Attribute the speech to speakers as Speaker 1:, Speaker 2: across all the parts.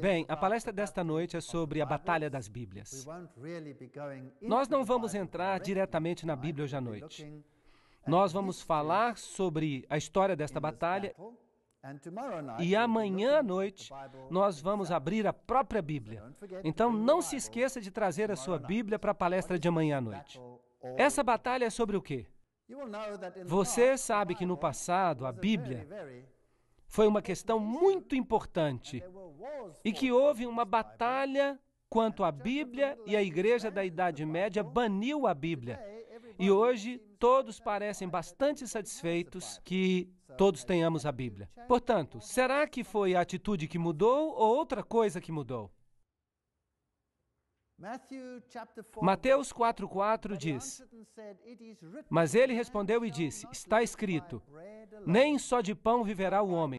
Speaker 1: Bem, a palestra desta noite é sobre a Batalha das Bíblias. Nós não vamos entrar diretamente na Bíblia hoje à noite. Nós vamos falar sobre a história desta batalha
Speaker 2: e amanhã
Speaker 1: à noite nós vamos abrir a própria Bíblia. Então não se esqueça de trazer a sua Bíblia para a palestra de amanhã à noite. Essa batalha é sobre o quê? Você sabe que no passado a Bíblia foi uma questão muito importante e que houve uma batalha quanto à Bíblia e a Igreja da Idade Média baniu a Bíblia. E hoje todos parecem bastante satisfeitos que todos tenhamos a Bíblia. Portanto, será que foi a atitude que mudou ou outra coisa que mudou? Mateus 4,4 diz: Mas ele respondeu e disse: Está escrito, nem só de pão viverá o homem,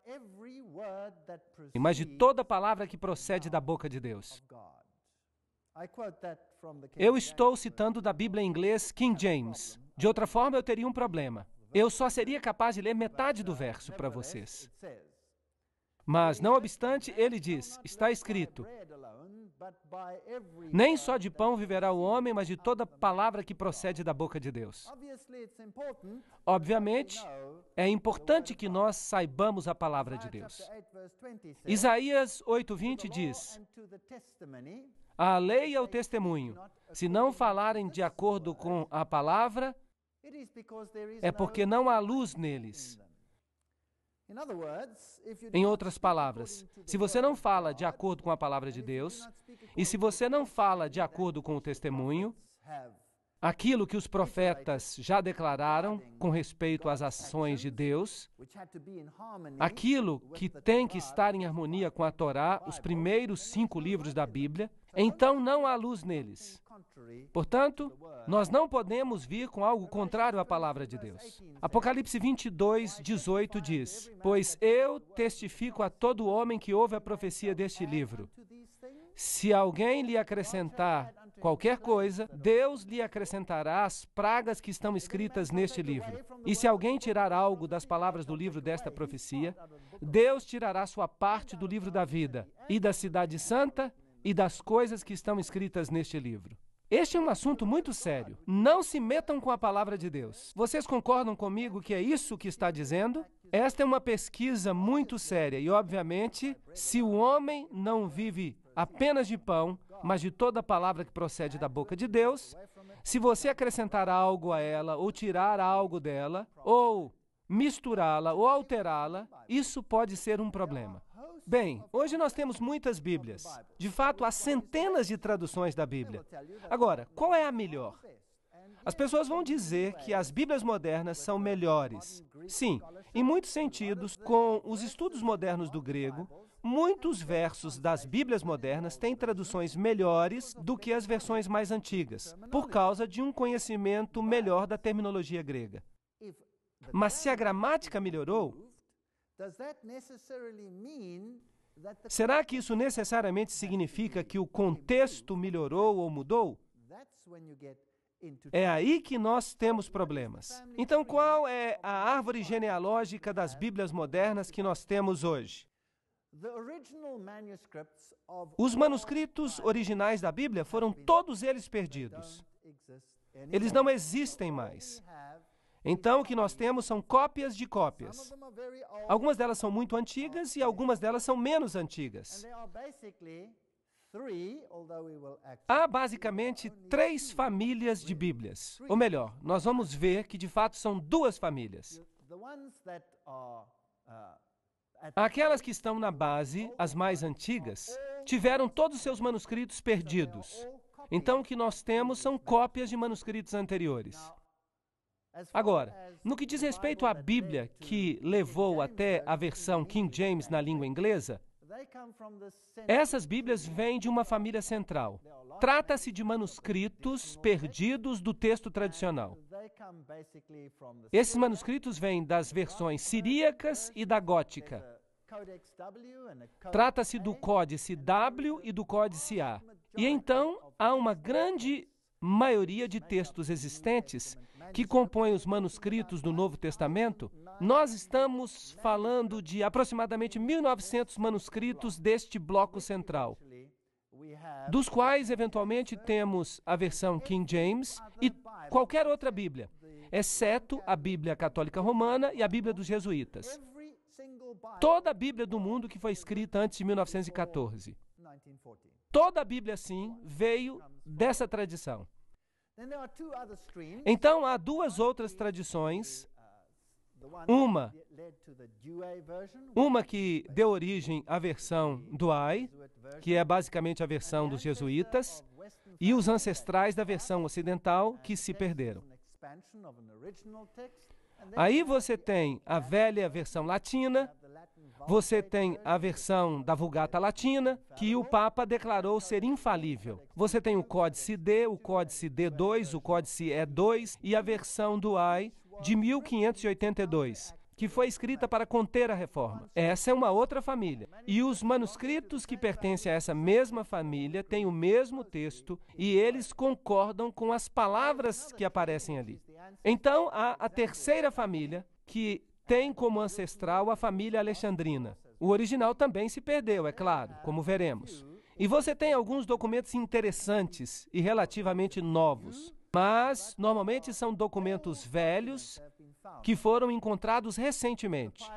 Speaker 1: mas de toda palavra que procede da boca de Deus. Eu estou citando da Bíblia em inglês King James. De outra forma, eu teria um problema. Eu só seria capaz de ler metade do verso para uh, vocês. Mas, não obstante, ele diz: Está escrito, nem só de pão viverá o homem, mas de toda palavra que procede da boca de Deus. Obviamente, é importante que nós saibamos a palavra de Deus. Isaías 8:20 diz: A lei é o testemunho, se não falarem de acordo com a palavra, é porque não há luz neles. Em outras palavras, se você não fala de acordo com a palavra de Deus, e se você não fala de acordo com o testemunho, aquilo que os profetas já declararam com respeito às ações de Deus,
Speaker 2: aquilo que tem
Speaker 1: que estar em harmonia com a Torá, os primeiros cinco livros da Bíblia, então não há luz neles. Portanto, nós não podemos vir com algo contrário à palavra de Deus. Apocalipse 22, 18 diz: Pois eu testifico a todo homem que ouve a profecia deste livro. Se alguém lhe acrescentar qualquer coisa, Deus lhe acrescentará as pragas que estão escritas neste livro. E se alguém tirar algo das palavras do livro desta profecia, Deus tirará sua parte do livro da vida e da cidade santa e das coisas que estão escritas neste livro. Este é um assunto muito sério. Não se metam com a palavra de Deus. Vocês concordam comigo que é isso que está dizendo? Esta é uma pesquisa muito séria e, obviamente, se o homem não vive apenas de pão, mas de toda palavra que procede da boca de Deus, se você acrescentar algo a ela, ou tirar algo dela, ou misturá-la ou alterá-la, isso pode ser um problema. Bem, hoje nós temos muitas Bíblias. De fato, há centenas de traduções da Bíblia. Agora, qual é a melhor? As pessoas vão dizer que as Bíblias modernas são melhores. Sim, em muitos sentidos, com os estudos modernos do grego, muitos versos das Bíblias modernas têm traduções melhores do que as versões mais antigas, por causa de um conhecimento melhor da terminologia grega. Mas se a gramática melhorou, Será que isso necessariamente significa que o contexto melhorou ou mudou? É aí que nós temos problemas. Então, qual é a árvore genealógica das Bíblias modernas que nós temos hoje? Os manuscritos originais da Bíblia foram todos eles perdidos. Eles não existem mais. Então, o que nós temos são cópias de cópias. Algumas delas são muito antigas e algumas delas são menos antigas. Há basicamente três famílias de Bíblias. Ou melhor, nós vamos ver que de fato são duas famílias. Uh, Aquelas que estão na base, as mais antigas, tiveram todos os seus manuscritos perdidos. Então, o que nós temos são cópias de manuscritos anteriores. Agora, no que diz respeito à Bíblia que levou até a versão King James na língua inglesa, essas Bíblias vêm de uma família central. Trata-se de manuscritos perdidos do texto tradicional. Esses manuscritos vêm das versões siríacas e da gótica. Trata-se do códice W e do códice A. E então há uma grande maioria de textos existentes que compõem os manuscritos do Novo Testamento, nós estamos falando de aproximadamente 1.900 manuscritos deste bloco central, dos quais eventualmente temos a versão King James e qualquer outra Bíblia, exceto a Bíblia Católica Romana e a Bíblia dos Jesuítas. Toda a Bíblia do mundo que foi escrita antes de 1914. Toda a Bíblia, sim, veio dessa tradição. Então há duas outras tradições. Uma, uma que deu origem à versão do Ai, que é basicamente a versão dos jesuítas, e os ancestrais da versão ocidental que se perderam. Aí você tem a velha versão latina, você tem a versão da Vulgata Latina, que o Papa declarou ser infalível. Você tem o Códice D, o Códice D2, o Códice E2 e a versão do AI de 1582 que foi escrita para conter a reforma. Essa é uma outra família. E os manuscritos que pertencem a essa mesma família têm o mesmo texto e eles concordam com as palavras que aparecem ali. Então, há a terceira família que tem como ancestral a família alexandrina. O original também se perdeu, é claro, como veremos. E você tem alguns documentos interessantes e relativamente novos. Mas, normalmente, são documentos velhos que foram encontrados recentemente.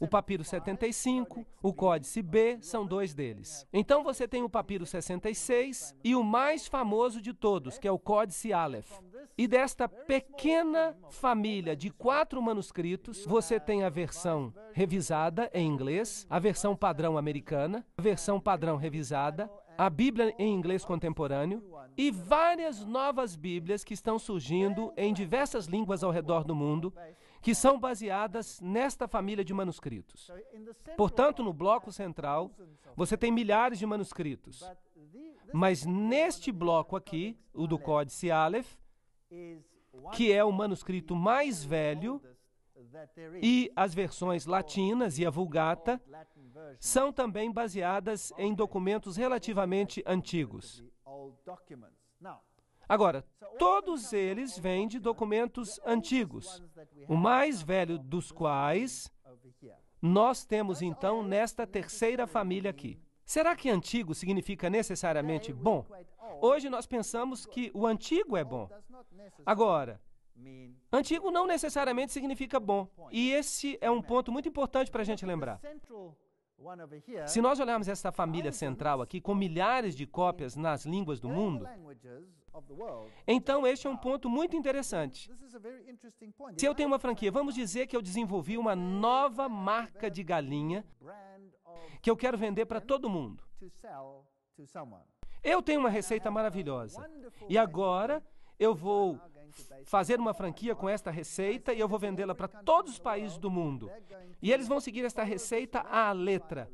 Speaker 1: O papiro 75, o códice B são dois deles. Então você tem o papiro 66 e o mais famoso de todos, que é o códice Aleph. E desta pequena família de quatro manuscritos, você tem a versão revisada em inglês, a versão padrão americana, a versão padrão revisada, a Bíblia em inglês contemporâneo e várias novas Bíblias que estão surgindo em diversas línguas ao redor do mundo, que são baseadas nesta família de manuscritos. Portanto, no bloco central, você tem milhares de manuscritos. Mas neste bloco aqui, o do Códice Aleph, que é o manuscrito mais velho, e as versões latinas e a Vulgata são também baseadas em documentos relativamente antigos. Agora, todos eles vêm de documentos antigos, o mais velho dos quais nós temos então nesta terceira família aqui. Será que antigo significa necessariamente bom? Hoje nós pensamos que o antigo é bom. Agora, antigo não necessariamente significa bom. E esse é um ponto muito importante para a gente lembrar. Se nós olharmos esta família central aqui, com milhares de cópias nas línguas do mundo, então este é um ponto muito interessante. Se eu tenho uma franquia, vamos dizer que eu desenvolvi uma nova marca de galinha que eu quero vender para todo mundo. Eu tenho uma receita maravilhosa e agora eu vou fazer uma franquia com esta receita e eu vou vendê-la para todos os países do mundo. E eles vão seguir esta receita à letra.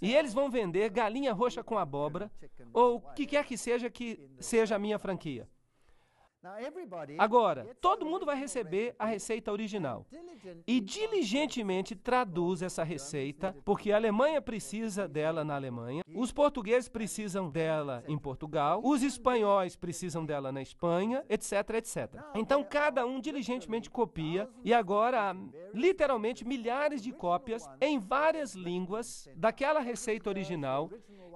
Speaker 1: E eles vão vender galinha roxa com abóbora ou o que quer que seja que seja a minha franquia. Agora, todo mundo vai receber a receita original e diligentemente traduz essa receita, porque a Alemanha precisa dela na Alemanha, os portugueses precisam dela em Portugal, os espanhóis precisam dela na Espanha, etc, etc. Então, cada um diligentemente copia e agora há literalmente milhares de cópias em várias línguas daquela receita original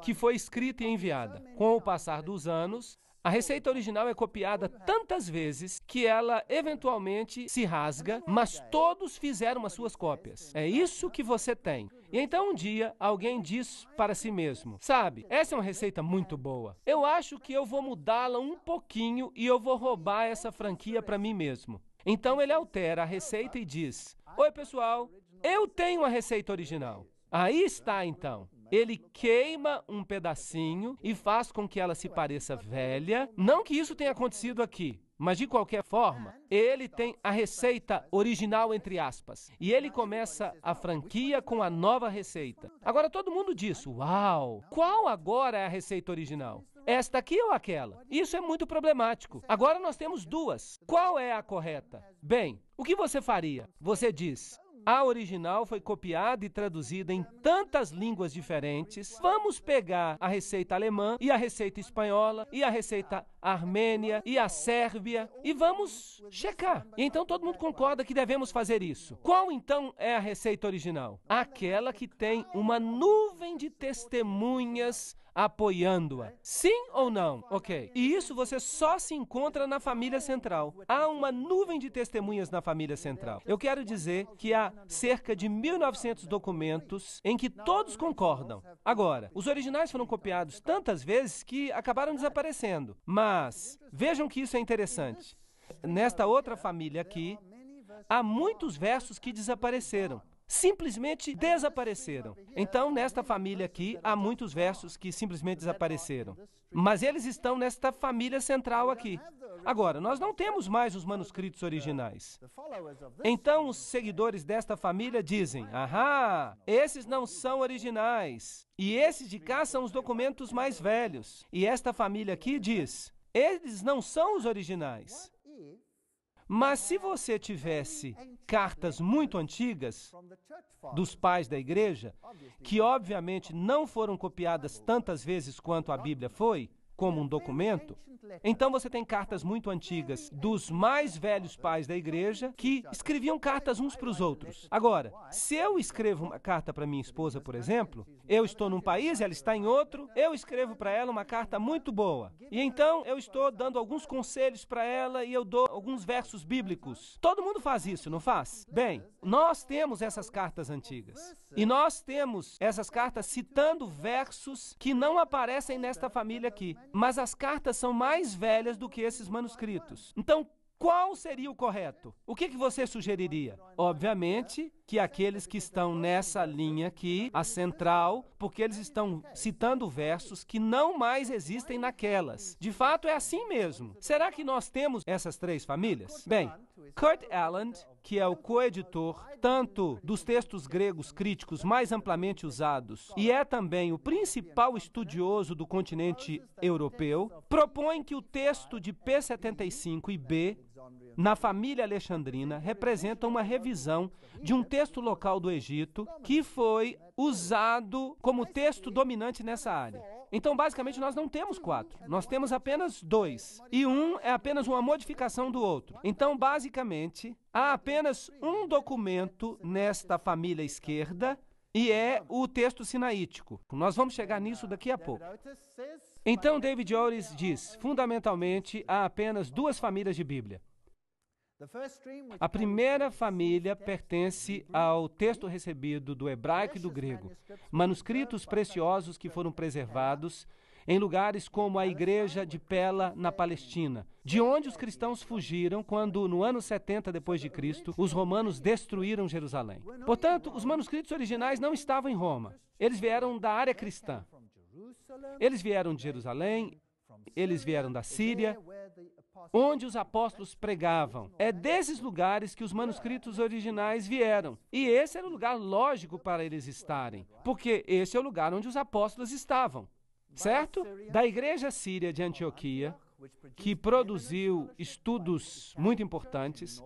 Speaker 1: que foi escrita e enviada. Com o passar dos anos, a receita original é copiada tantas vezes que ela eventualmente se rasga, mas todos fizeram as suas cópias. É isso que você tem. E então um dia alguém diz para si mesmo: Sabe, essa é uma receita muito boa. Eu acho que eu vou mudá-la um pouquinho e eu vou roubar essa franquia para mim mesmo. Então ele altera a receita e diz: Oi pessoal, eu tenho a receita original. Aí está então. Ele queima um pedacinho e faz com que ela se pareça velha. Não que isso tenha acontecido aqui, mas de qualquer forma, ele tem a receita original, entre aspas. E ele começa a franquia com a nova receita. Agora todo mundo diz: Uau! Qual agora é a receita original? Esta aqui ou aquela? Isso é muito problemático. Agora nós temos duas. Qual é a correta? Bem, o que você faria? Você diz: a original foi copiada e traduzida em tantas línguas diferentes. Vamos pegar a receita alemã e a receita espanhola e a receita Armênia e a Sérvia e vamos checar. E então todo mundo concorda que devemos fazer isso. Qual então é a receita original? Aquela que tem uma nuvem de testemunhas apoiando-a. Sim ou não? Ok. E isso você só se encontra na família central. Há uma nuvem de testemunhas na família central. Eu quero dizer que há cerca de 1.900 documentos em que todos concordam. Agora, os originais foram copiados tantas vezes que acabaram desaparecendo. Mas vejam que isso é interessante. Nesta outra família aqui, há muitos versos que desapareceram simplesmente desapareceram. Então, nesta família aqui, há muitos versos que simplesmente desapareceram. Mas eles estão nesta família central aqui. Agora, nós não temos mais os manuscritos originais. Então, os seguidores desta família dizem: ahá, esses não são originais. E esses de cá são os documentos mais velhos. E esta família aqui diz: eles não são os originais. Mas se você tivesse cartas muito antigas dos pais da igreja, que obviamente não foram copiadas tantas vezes quanto a Bíblia foi, como um documento, então você tem cartas muito antigas dos mais velhos pais da igreja que escreviam cartas uns para os outros. Agora, se eu escrevo uma carta para minha esposa, por exemplo, eu estou num país, ela está em outro, eu escrevo para ela uma carta muito boa. E então eu estou dando alguns conselhos para ela e eu dou alguns versos bíblicos. Todo mundo faz isso, não faz? Bem, nós temos essas cartas antigas. E nós temos essas cartas citando versos que não aparecem nesta família aqui mas as cartas são mais velhas do que esses manuscritos. Então, qual seria o correto? O que, que, você sugeriria? Obviamente que aqueles que estão nessa linha aqui, a central, porque eles estão citando versos que não mais existem naquelas. De fato, é assim mesmo. Será que nós temos essas três famílias? Bem, Kurt Allen que é o coeditor tanto dos textos gregos críticos mais amplamente usados e é também o principal estudioso do continente europeu, propõe que o texto de P75 e B, na família alexandrina, representa uma revisão de um texto local do Egito que foi usado como texto dominante nessa área. Então, basicamente, nós não temos quatro. Nós temos apenas dois. E um é apenas uma modificação do outro. Então, basicamente, há apenas um documento nesta família esquerda e é o texto sinaítico. Nós vamos chegar nisso daqui a pouco. Então, David Joris diz: fundamentalmente, há apenas duas famílias de Bíblia. A primeira família pertence ao texto recebido do hebraico e do grego, manuscritos preciosos que foram preservados em lugares como a igreja de Pela na Palestina, de onde os cristãos fugiram quando no ano 70 depois de Cristo os romanos destruíram Jerusalém. Portanto, os manuscritos originais não estavam em Roma. Eles vieram da área cristã. Eles vieram de Jerusalém eles vieram da Síria, onde os apóstolos pregavam. É desses lugares que os manuscritos originais vieram. E esse era o lugar lógico para eles estarem, porque esse é o lugar onde os apóstolos estavam. Certo? Da igreja síria de Antioquia, que produziu estudos muito importantes,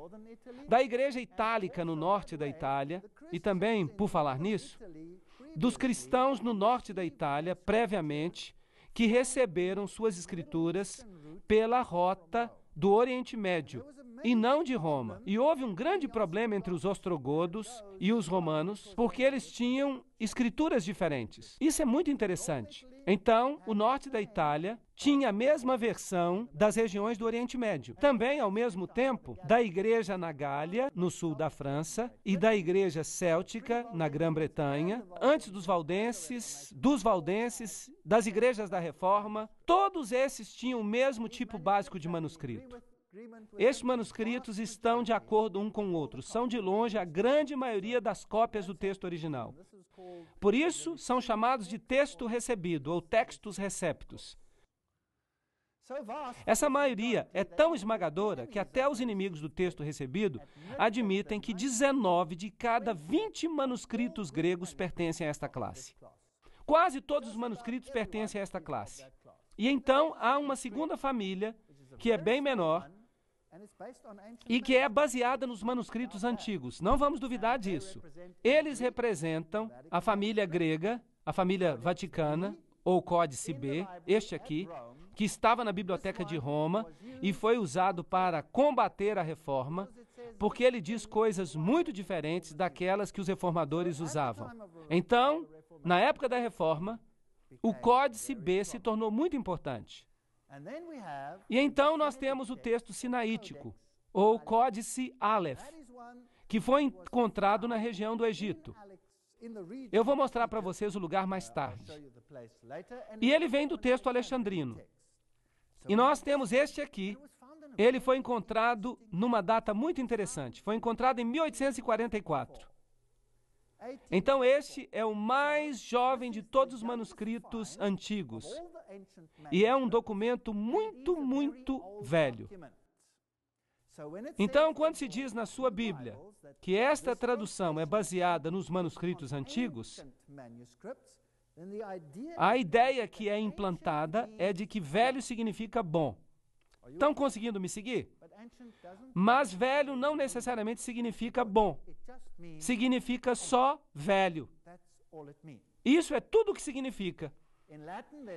Speaker 1: da Igreja Itálica no norte da Itália, e também, por falar nisso, dos cristãos no norte da Itália, previamente, que receberam suas escrituras pela rota do Oriente Médio e não de Roma. E houve um grande problema entre os ostrogodos e os romanos, porque eles tinham escrituras diferentes. Isso é muito interessante. Então, o norte da Itália tinha a mesma versão das regiões do Oriente Médio. Também, ao mesmo tempo, da igreja na Gália, no sul da França, e da igreja céltica na Grã-Bretanha, antes dos valdenses, dos valdenses, das igrejas da Reforma, todos esses tinham o mesmo tipo básico de manuscrito. Estes manuscritos estão de acordo um com o outro, são de longe a grande maioria das cópias do texto original. Por isso, são chamados de texto recebido ou textos receptos. Essa maioria é tão esmagadora que até os inimigos do texto recebido admitem que 19 de cada 20 manuscritos gregos pertencem a esta classe. Quase todos os manuscritos pertencem a esta classe. E então há uma segunda família, que é bem menor, e que é baseada nos manuscritos antigos. Não vamos duvidar disso. Eles representam a família grega, a família vaticana, ou Códice B, este aqui, que estava na biblioteca de Roma e foi usado para combater a reforma, porque ele diz coisas muito diferentes daquelas que os reformadores usavam. Então, na época da reforma, o Códice B se tornou muito importante. E então nós temos o texto sinaítico, ou Códice Aleph, que foi encontrado na região do Egito. Eu vou mostrar para vocês o lugar mais tarde. E ele vem do texto alexandrino. E nós temos este aqui. Ele foi encontrado numa data muito interessante. Foi encontrado em 1844. Então, este é o mais jovem de todos os manuscritos antigos. E é um documento muito, muito velho. Então, quando se diz na sua Bíblia que esta tradução é baseada nos manuscritos antigos, a ideia que é implantada é de que velho significa bom. Estão conseguindo me seguir? Mas velho não necessariamente significa bom. Significa só velho. Isso é tudo o que significa.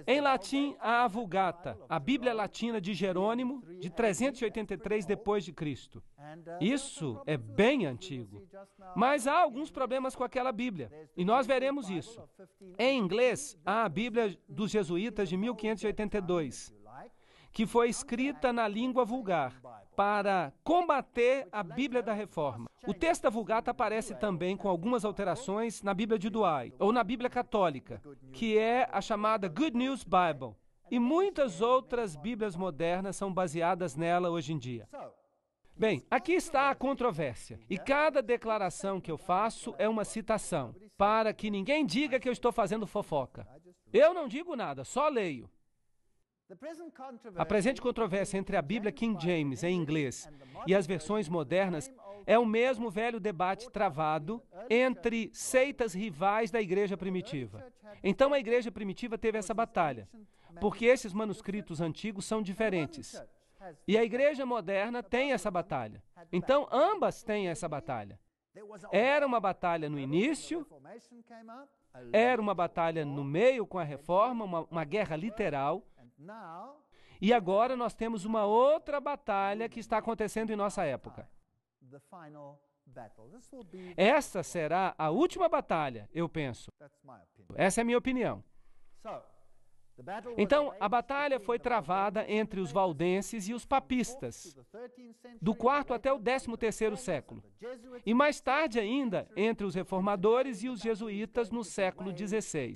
Speaker 1: Em latim, há é a Vulgata, a Bíblia Latina de Jerônimo, de 383 depois de Cristo. Uh, isso é bem antigo. Mas há alguns problemas com aquela Bíblia, e nós veremos isso. Em inglês, há a Bíblia dos jesuítas de 1582 que foi escrita na língua vulgar para combater a Bíblia da Reforma. O texto da Vulgata aparece também com algumas alterações na Bíblia de Douai ou na Bíblia Católica, que é a chamada Good News Bible. E muitas outras Bíblias modernas são baseadas nela hoje em dia. Bem, aqui está a controvérsia. E cada declaração que eu faço é uma citação, para que ninguém diga que eu estou fazendo fofoca. Eu não digo nada, só leio. A presente controvérsia entre a Bíblia King James em inglês e as versões modernas é o mesmo velho debate travado entre seitas rivais da igreja primitiva. Então a igreja primitiva teve essa batalha, porque esses manuscritos antigos são diferentes. E a igreja moderna tem essa batalha. Então ambas têm essa batalha. Era uma batalha no início, era uma batalha no meio com a reforma, uma, uma guerra literal e agora nós temos uma outra batalha que está acontecendo em nossa época. Esta será a última batalha, eu penso. Essa é a minha opinião. Então, a batalha foi travada entre os valdenses e os papistas, do quarto até o 13 século, e mais tarde ainda entre os reformadores e os jesuítas no século XVI.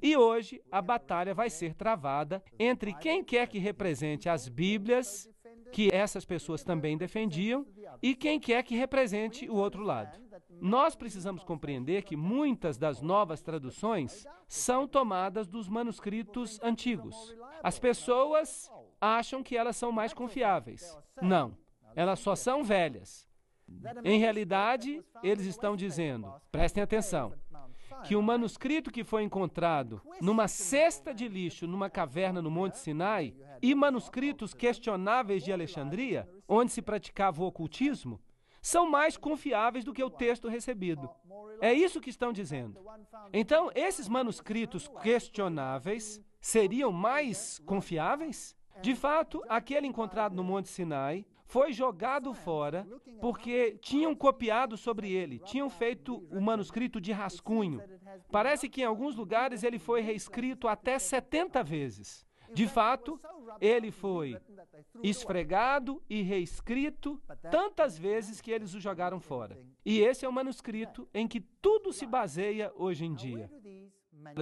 Speaker 1: E hoje, a batalha vai ser travada entre quem quer que represente as Bíblias que essas pessoas também defendiam e quem quer é que represente o outro lado. Nós precisamos compreender que muitas das novas traduções são tomadas dos manuscritos antigos. As pessoas acham que elas são mais confiáveis. Não, elas só são velhas. Em realidade, eles estão dizendo: prestem atenção, que o manuscrito que foi encontrado numa cesta de lixo numa caverna no Monte Sinai e manuscritos questionáveis de Alexandria, onde se praticava o ocultismo, são mais confiáveis do que o texto recebido. É isso que estão dizendo. Então, esses manuscritos questionáveis seriam mais confiáveis? De fato, aquele encontrado no Monte Sinai foi jogado é. fora é? porque tinham copiado sobre ele, tinham é feito o né, manuscrito de rascunho. Parece que em alguns lugares ele foi reescrito até 70 vezes. De fato, ele foi tá esfregado e reescrito né? tantas vezes que eles o jogaram fora. E esse é o manuscrito em que tudo se baseia hoje em dia.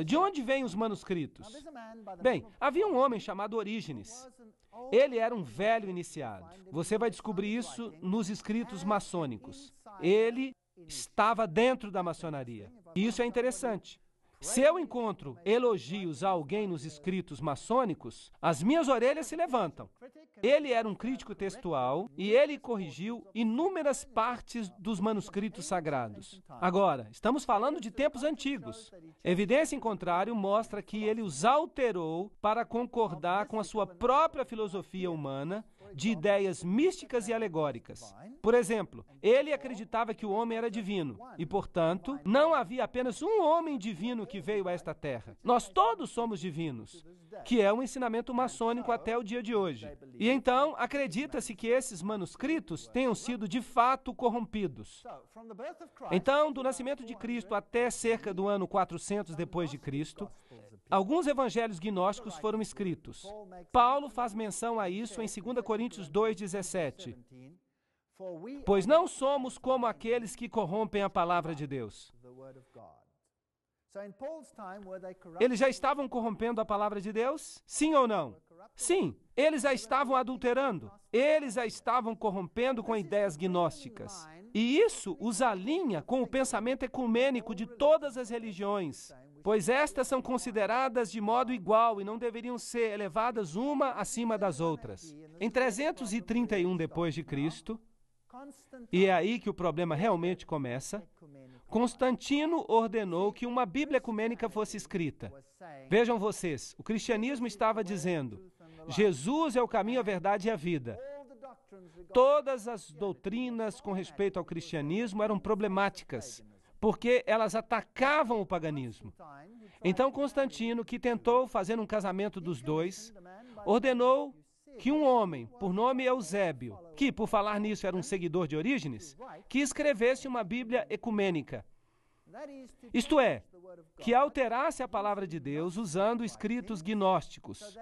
Speaker 1: De onde vêm os manuscritos? Bem, havia um homem chamado Orígenes. Ele era um velho iniciado. Você vai descobrir isso nos escritos maçônicos. Ele estava dentro da maçonaria. E isso é interessante. Se eu encontro elogios a alguém nos escritos maçônicos, as minhas orelhas se levantam. Ele era um crítico textual e ele corrigiu inúmeras partes dos manuscritos sagrados. Agora, estamos falando de tempos antigos. Evidência em contrário mostra que ele os alterou para concordar com a sua própria filosofia humana de ideias místicas e alegóricas. Por exemplo, ele acreditava que o homem era divino e, portanto, não havia apenas um homem divino que veio a esta terra. Nós todos somos divinos, que é um ensinamento maçônico até o dia de hoje. E então, acredita-se que esses manuscritos tenham sido de fato corrompidos. Então, do nascimento de Cristo até cerca do ano 400 depois de Cristo, alguns evangelhos gnósticos foram escritos. Paulo faz menção a isso em 2 Coríntios Coríntios 2,17. Pois não somos como aqueles que corrompem a palavra de Deus.
Speaker 2: Eles já estavam
Speaker 1: corrompendo a palavra de Deus? Sim ou não? Sim, eles a estavam adulterando, eles a estavam corrompendo com ideias gnósticas. E isso os alinha com o pensamento ecumênico de todas as religiões pois estas são consideradas de modo igual e não deveriam ser elevadas uma acima das outras. Em 331 depois de Cristo, e é aí que o problema realmente começa, Constantino ordenou que uma Bíblia ecumênica fosse escrita. Vejam vocês, o cristianismo estava dizendo: Jesus é o caminho, a verdade e a vida. Todas as doutrinas com respeito ao cristianismo eram problemáticas porque elas atacavam o paganismo. Então Constantino, que tentou fazer um casamento dos dois, ordenou que um homem, por nome Eusébio, que por falar nisso era um seguidor de Orígenes, que escrevesse uma Bíblia ecumênica. Isto é, que alterasse a palavra de Deus usando escritos gnósticos,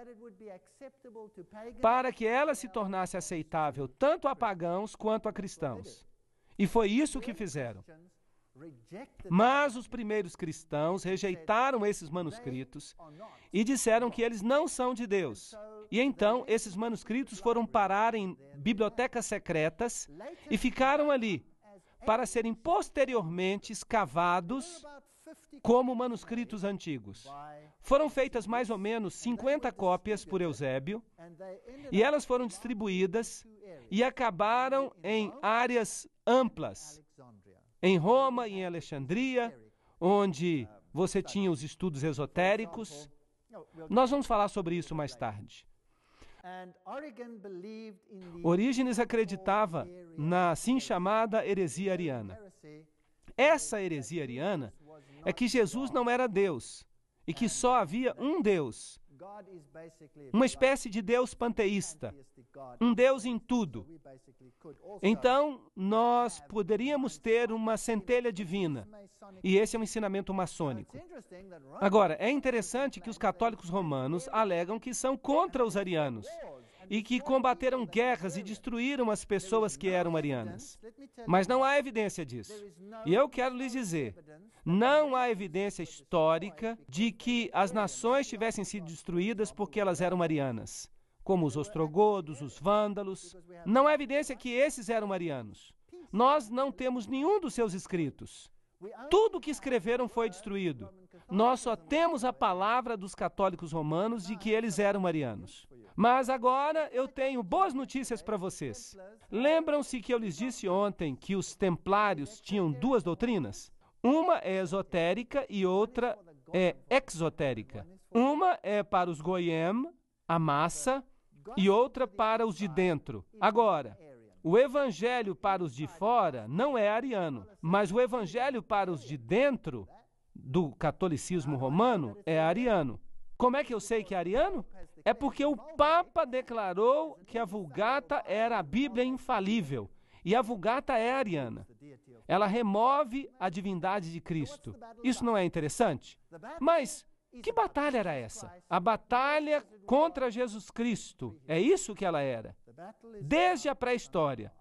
Speaker 1: para que ela se tornasse aceitável tanto a pagãos quanto a cristãos. E foi isso que fizeram. Mas os primeiros cristãos rejeitaram esses manuscritos e disseram que eles não são de Deus. E então esses manuscritos foram parar em bibliotecas secretas e ficaram ali para serem posteriormente escavados como manuscritos antigos. Foram feitas mais ou menos 50 cópias por Eusébio, e elas foram distribuídas e acabaram em áreas amplas em Roma e em Alexandria, onde você tinha os estudos esotéricos. Nós vamos falar sobre isso mais tarde. Orígenes acreditava na assim chamada heresia ariana. Essa heresia ariana é que Jesus não era Deus e que só havia um Deus uma espécie de Deus panteísta, um Deus em tudo. Então, nós poderíamos ter uma centelha divina. E esse é um ensinamento maçônico. Agora, é interessante que os católicos romanos alegam que são contra os arianos e que combateram guerras e destruíram as pessoas que eram arianas. Mas não há evidência disso. E eu quero lhes dizer: não há evidência histórica de que as nações tivessem sido destruídas porque elas eram arianas, como os ostrogodos, os vândalos. Não há evidência que esses eram arianos. Nós não temos nenhum dos seus escritos. Tudo o que escreveram foi destruído. Nós só temos a palavra dos católicos romanos de que eles eram arianos. Mas agora eu tenho boas notícias para vocês. Lembram-se que eu lhes disse ontem que os templários tinham duas doutrinas? Uma é esotérica e outra é exotérica. Uma é para os goyim, a massa, e outra para os de dentro. Agora, o evangelho para os de fora não é ariano, mas o evangelho para os de dentro do catolicismo romano é ariano. Como é que eu sei que é ariano? É porque o Papa declarou que a Vulgata era a Bíblia infalível. E a Vulgata é ariana. Ela remove a divindade de Cristo. Isso não é interessante? Mas que batalha era essa? A batalha contra Jesus Cristo. É isso que ela era. Desde a pré-história.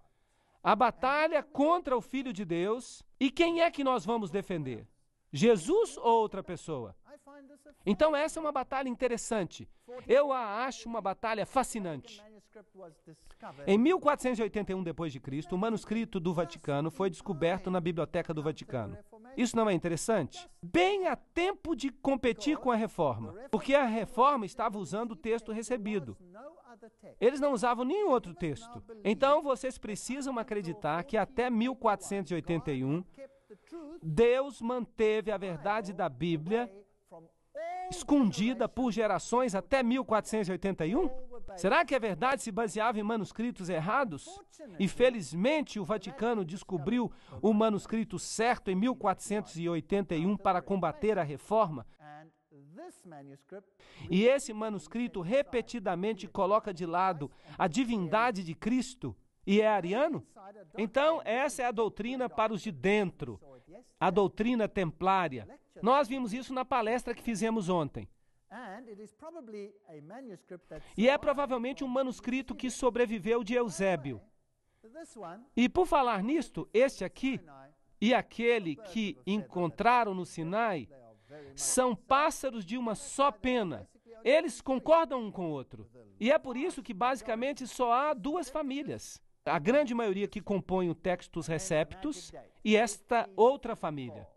Speaker 1: A batalha contra o Filho de Deus. E quem é que nós vamos defender? Jesus ou outra pessoa? Então, essa é uma batalha interessante. Eu a acho uma batalha fascinante. Em 1481 d.C., o manuscrito do Vaticano foi descoberto na Biblioteca do Vaticano. Isso não é interessante? Bem a tempo de competir com a reforma, porque a reforma estava usando o texto recebido. Eles não usavam nenhum outro texto. Então, vocês precisam acreditar que até 1481, Deus manteve a verdade da Bíblia escondida por gerações até 1481? Será que a é verdade se baseava em manuscritos errados? E felizmente o Vaticano descobriu o manuscrito certo em 1481 para combater a reforma. E esse manuscrito repetidamente coloca de lado a divindade de Cristo e é ariano? Então, essa é a doutrina para os de dentro, a doutrina templária. Nós vimos isso na palestra que fizemos ontem. E é provavelmente um manuscrito que sobreviveu de Eusébio. E por falar nisto, este aqui e aquele que encontraram no Sinai são pássaros de uma só pena. Eles concordam um com o outro. E é por isso que basicamente só há duas famílias a grande maioria que compõe o Textus é Receptus e esta outra família.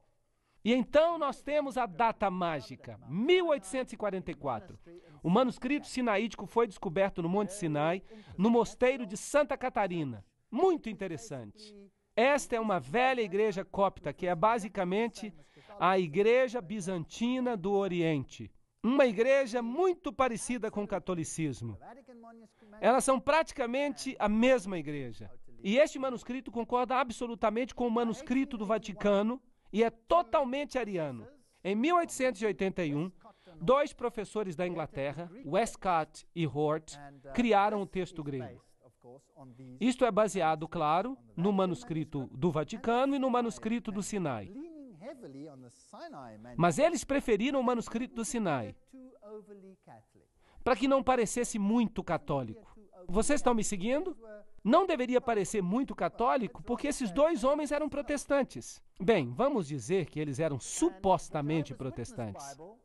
Speaker 1: E então nós temos a data mágica, 1844. O manuscrito sinaítico foi descoberto no Monte Sinai, no mosteiro de Santa Catarina. Muito interessante. Esta é uma velha igreja cópita que é basicamente a igreja bizantina do Oriente uma igreja muito parecida com o catolicismo. Elas são praticamente a mesma igreja. E este manuscrito concorda absolutamente com o manuscrito do Vaticano e é totalmente ariano. Em 1881, dois professores da Inglaterra, Westcott e Hort, criaram o texto grego. Isto é baseado, claro, no manuscrito do Vaticano e no manuscrito do Sinai. Mas eles preferiram o manuscrito do Sinai para que não parecesse muito católico. Vocês estão me seguindo? Não deveria parecer muito católico, porque esses dois homens eram protestantes. Bem, vamos dizer que eles eram supostamente protestantes.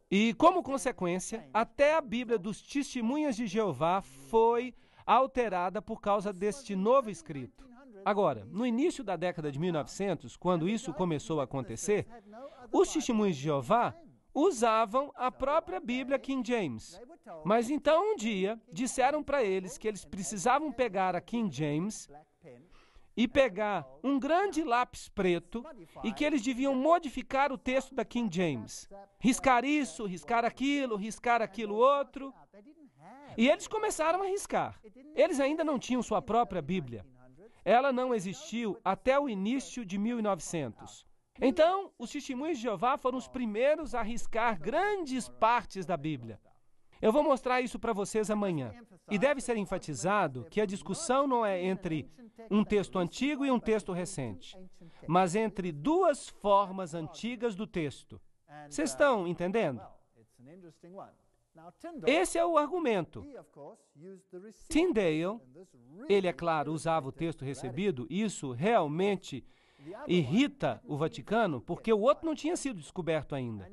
Speaker 1: E, como consequência, até a Bíblia dos Testemunhas de Jeová foi alterada por causa deste novo escrito. Agora, no início da década de 1900, quando isso começou a acontecer, os testemunhos de Jeová usavam a própria Bíblia King James. Mas então um dia disseram para eles que eles precisavam pegar a King James e pegar um grande lápis preto e que eles deviam modificar o texto da King James. Riscar isso, riscar aquilo, riscar aquilo outro. E eles começaram a riscar. Eles ainda não tinham sua própria Bíblia. Ela não existiu até o início de 1900. Então, os testemunhos de Jeová foram os primeiros a arriscar grandes partes da Bíblia. Eu vou mostrar isso para vocês amanhã. E deve ser enfatizado que a discussão não é entre um texto antigo e um texto recente, mas entre duas formas antigas do texto.
Speaker 2: Vocês estão entendendo? Esse é o
Speaker 1: argumento. Tyndale, ele, é claro, usava o texto recebido, isso realmente irrita o Vaticano, porque o outro não tinha sido descoberto ainda.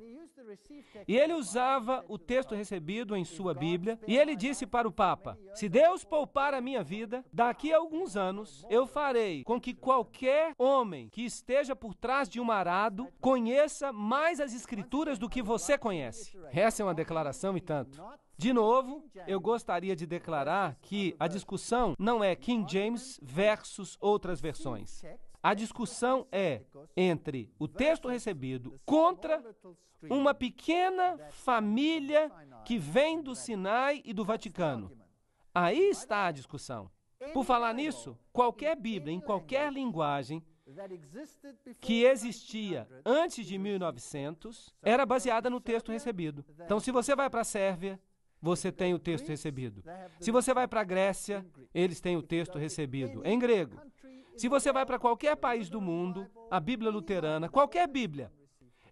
Speaker 1: É e ele usava o texto recebido em sua Bíblia, e ele disse para o Papa: Se Deus poupar a minha vida, daqui a alguns anos eu farei com que qualquer homem que esteja por trás de um arado conheça mais as Escrituras do que você conhece. Essa é uma declaração e tanto. De novo, eu gostaria de declarar que a discussão não é King James versus outras versões. A discussão é entre o texto recebido contra uma pequena família que vem do Sinai e do Vaticano. Aí está a discussão. Por falar nisso, qualquer Bíblia, em qualquer linguagem, que existia antes de 1900, era baseada no texto recebido. Então, se você vai para a Sérvia, você tem o texto recebido. Se você vai para a Grécia, eles têm o texto recebido em grego. Se você vai para qualquer país do mundo, a Bíblia luterana, qualquer Bíblia,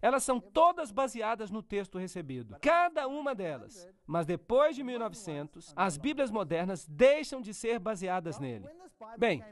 Speaker 1: elas são todas baseadas no texto recebido, cada uma delas. Mas depois de 1900, as Bíblias modernas deixam de ser baseadas nele. Bem,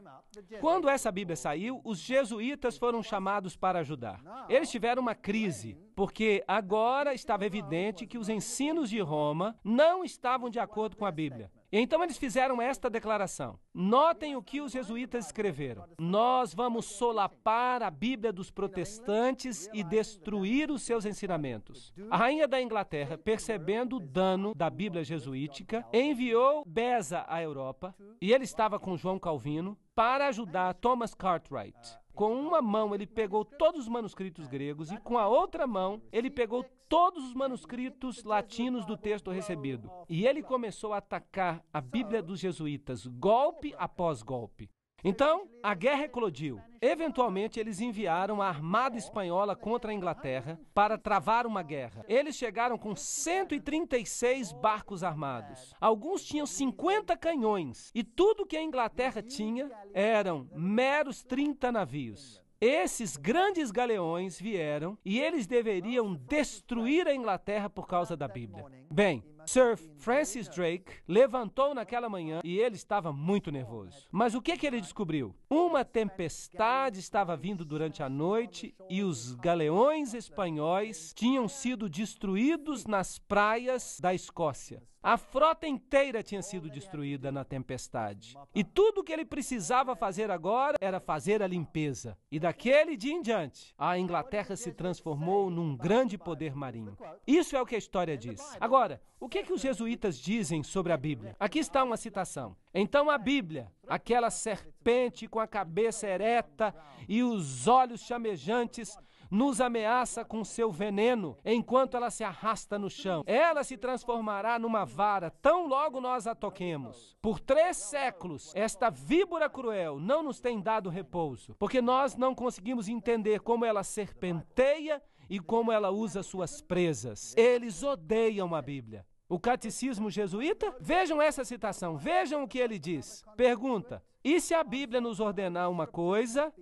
Speaker 1: quando essa Bíblia saiu, os jesuítas foram chamados para ajudar. Eles tiveram uma crise, porque agora estava evidente que os ensinos de Roma não estavam de acordo com a Bíblia então eles fizeram esta declaração. Notem o que os jesuítas escreveram: Nós vamos solapar a Bíblia dos protestantes e destruir os seus ensinamentos. A rainha da Inglaterra, percebendo o dano da Bíblia jesuítica, enviou Beza à Europa, e ele estava com João Calvino, para ajudar Thomas Cartwright. Com uma mão ele pegou todos os manuscritos gregos e com a outra mão ele pegou todos os manuscritos latinos do texto recebido. E ele começou a atacar a Bíblia dos jesuítas, golpe após golpe. Então, a guerra eclodiu. Eventualmente, eles enviaram a armada espanhola contra a Inglaterra para travar uma guerra. Eles chegaram com 136 barcos armados. Alguns tinham 50 canhões e tudo que a Inglaterra tinha eram meros 30 navios. Esses grandes galeões vieram e eles deveriam destruir a Inglaterra por causa da Bíblia. Bem, Sir tá Francis Drake levantou naquela manhã e ele estava muito nervoso. Mas o que, que ele descobriu? Uma tempestade estava vindo durante a noite e os galeões espanhóis tinham sido destruídos nas praias da Escócia. A frota inteira tinha sido destruída na tempestade. E tudo o que ele precisava fazer agora era fazer a limpeza. E daquele dia em diante, a Inglaterra se transformou num grande poder marinho. Isso é o que a história diz. Agora, o que que, que os jesuítas dizem sobre a Bíblia? Aqui está uma citação. Então a Bíblia, aquela serpente com a cabeça ereta e os olhos chamejantes, nos ameaça com seu veneno enquanto ela se arrasta no chão. Ela se transformará numa vara tão logo nós a toquemos. Por três séculos, esta víbora cruel não nos tem dado repouso, porque nós não conseguimos entender como ela serpenteia e como ela usa suas presas. Eles odeiam a Bíblia. O catecismo jesuíta? Vejam essa citação, vejam o que ele diz. Pergunta: e se a Bíblia nos ordenar uma coisa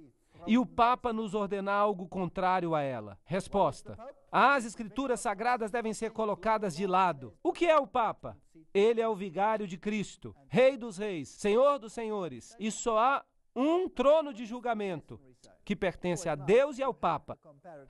Speaker 1: e o Papa nos ordenar algo contrário a ela? Resposta: as escrituras sagradas devem ser colocadas de lado. O que é o Papa? Ele é o vigário de Cristo, Rei dos Reis, Senhor dos Senhores, e só há um trono de julgamento que pertence a Deus e ao Papa.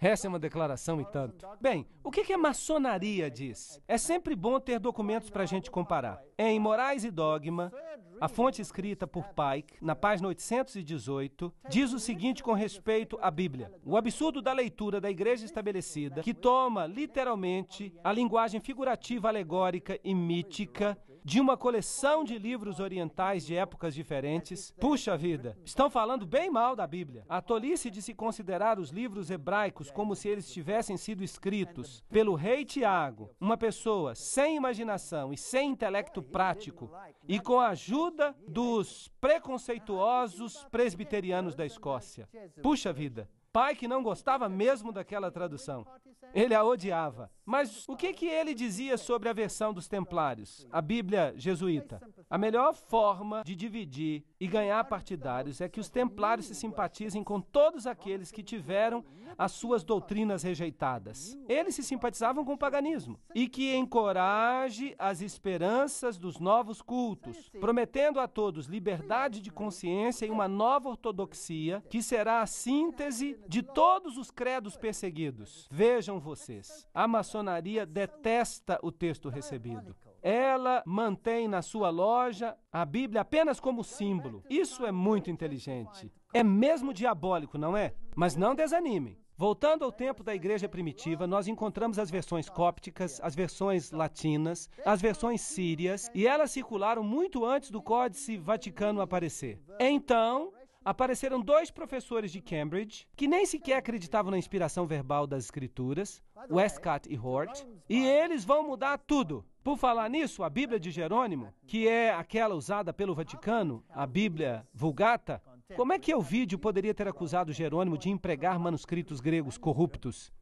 Speaker 1: Essa é uma declaração e tanto. Bem, o que, que a maçonaria diz? É sempre bom ter documentos para a gente comparar. É em Morais e Dogma, a fonte escrita por Pike, na página 818, diz o seguinte com respeito à Bíblia: O absurdo da leitura da igreja estabelecida, que toma literalmente a linguagem figurativa, alegórica e mítica de uma coleção de livros orientais de épocas diferentes. Puxa vida, estão falando bem mal da Bíblia. A tolice de se considerar os livros hebraicos como se eles tivessem sido escritos pelo rei Tiago, uma pessoa sem imaginação e sem intelecto prático, e com a ajuda dos preconceituosos presbiterianos da Escócia. Puxa vida, Pai que não gostava mesmo daquela tradução. Ele a odiava. Mas o que, que ele dizia sobre a versão dos templários, a Bíblia jesuíta? A melhor forma de dividir e ganhar partidários é que os templários se simpatizem com todos aqueles que tiveram as suas doutrinas rejeitadas. Eles se simpatizavam com o paganismo e que encoraje as esperanças dos novos cultos, prometendo a todos liberdade de consciência e uma nova ortodoxia que será a síntese de todos os credos perseguidos. Vejam vocês, a maçonaria detesta o texto recebido. Ela mantém na sua loja a Bíblia apenas como símbolo. Isso é muito inteligente. É mesmo diabólico, não é? Mas não desanimem. Voltando ao tempo da igreja primitiva, nós encontramos as versões cópticas, as versões latinas, as versões sírias, e elas circularam muito antes do Códice Vaticano aparecer. Então, apareceram dois professores de Cambridge que nem sequer acreditavam na inspiração verbal das escrituras, Westcott e Hort, e eles vão mudar tudo. Por falar nisso, a Bíblia de Jerônimo, que é aquela usada pelo Vaticano, a Bíblia Vulgata, como é que Elvídio poderia ter acusado Jerônimo de empregar manuscritos gregos corruptos?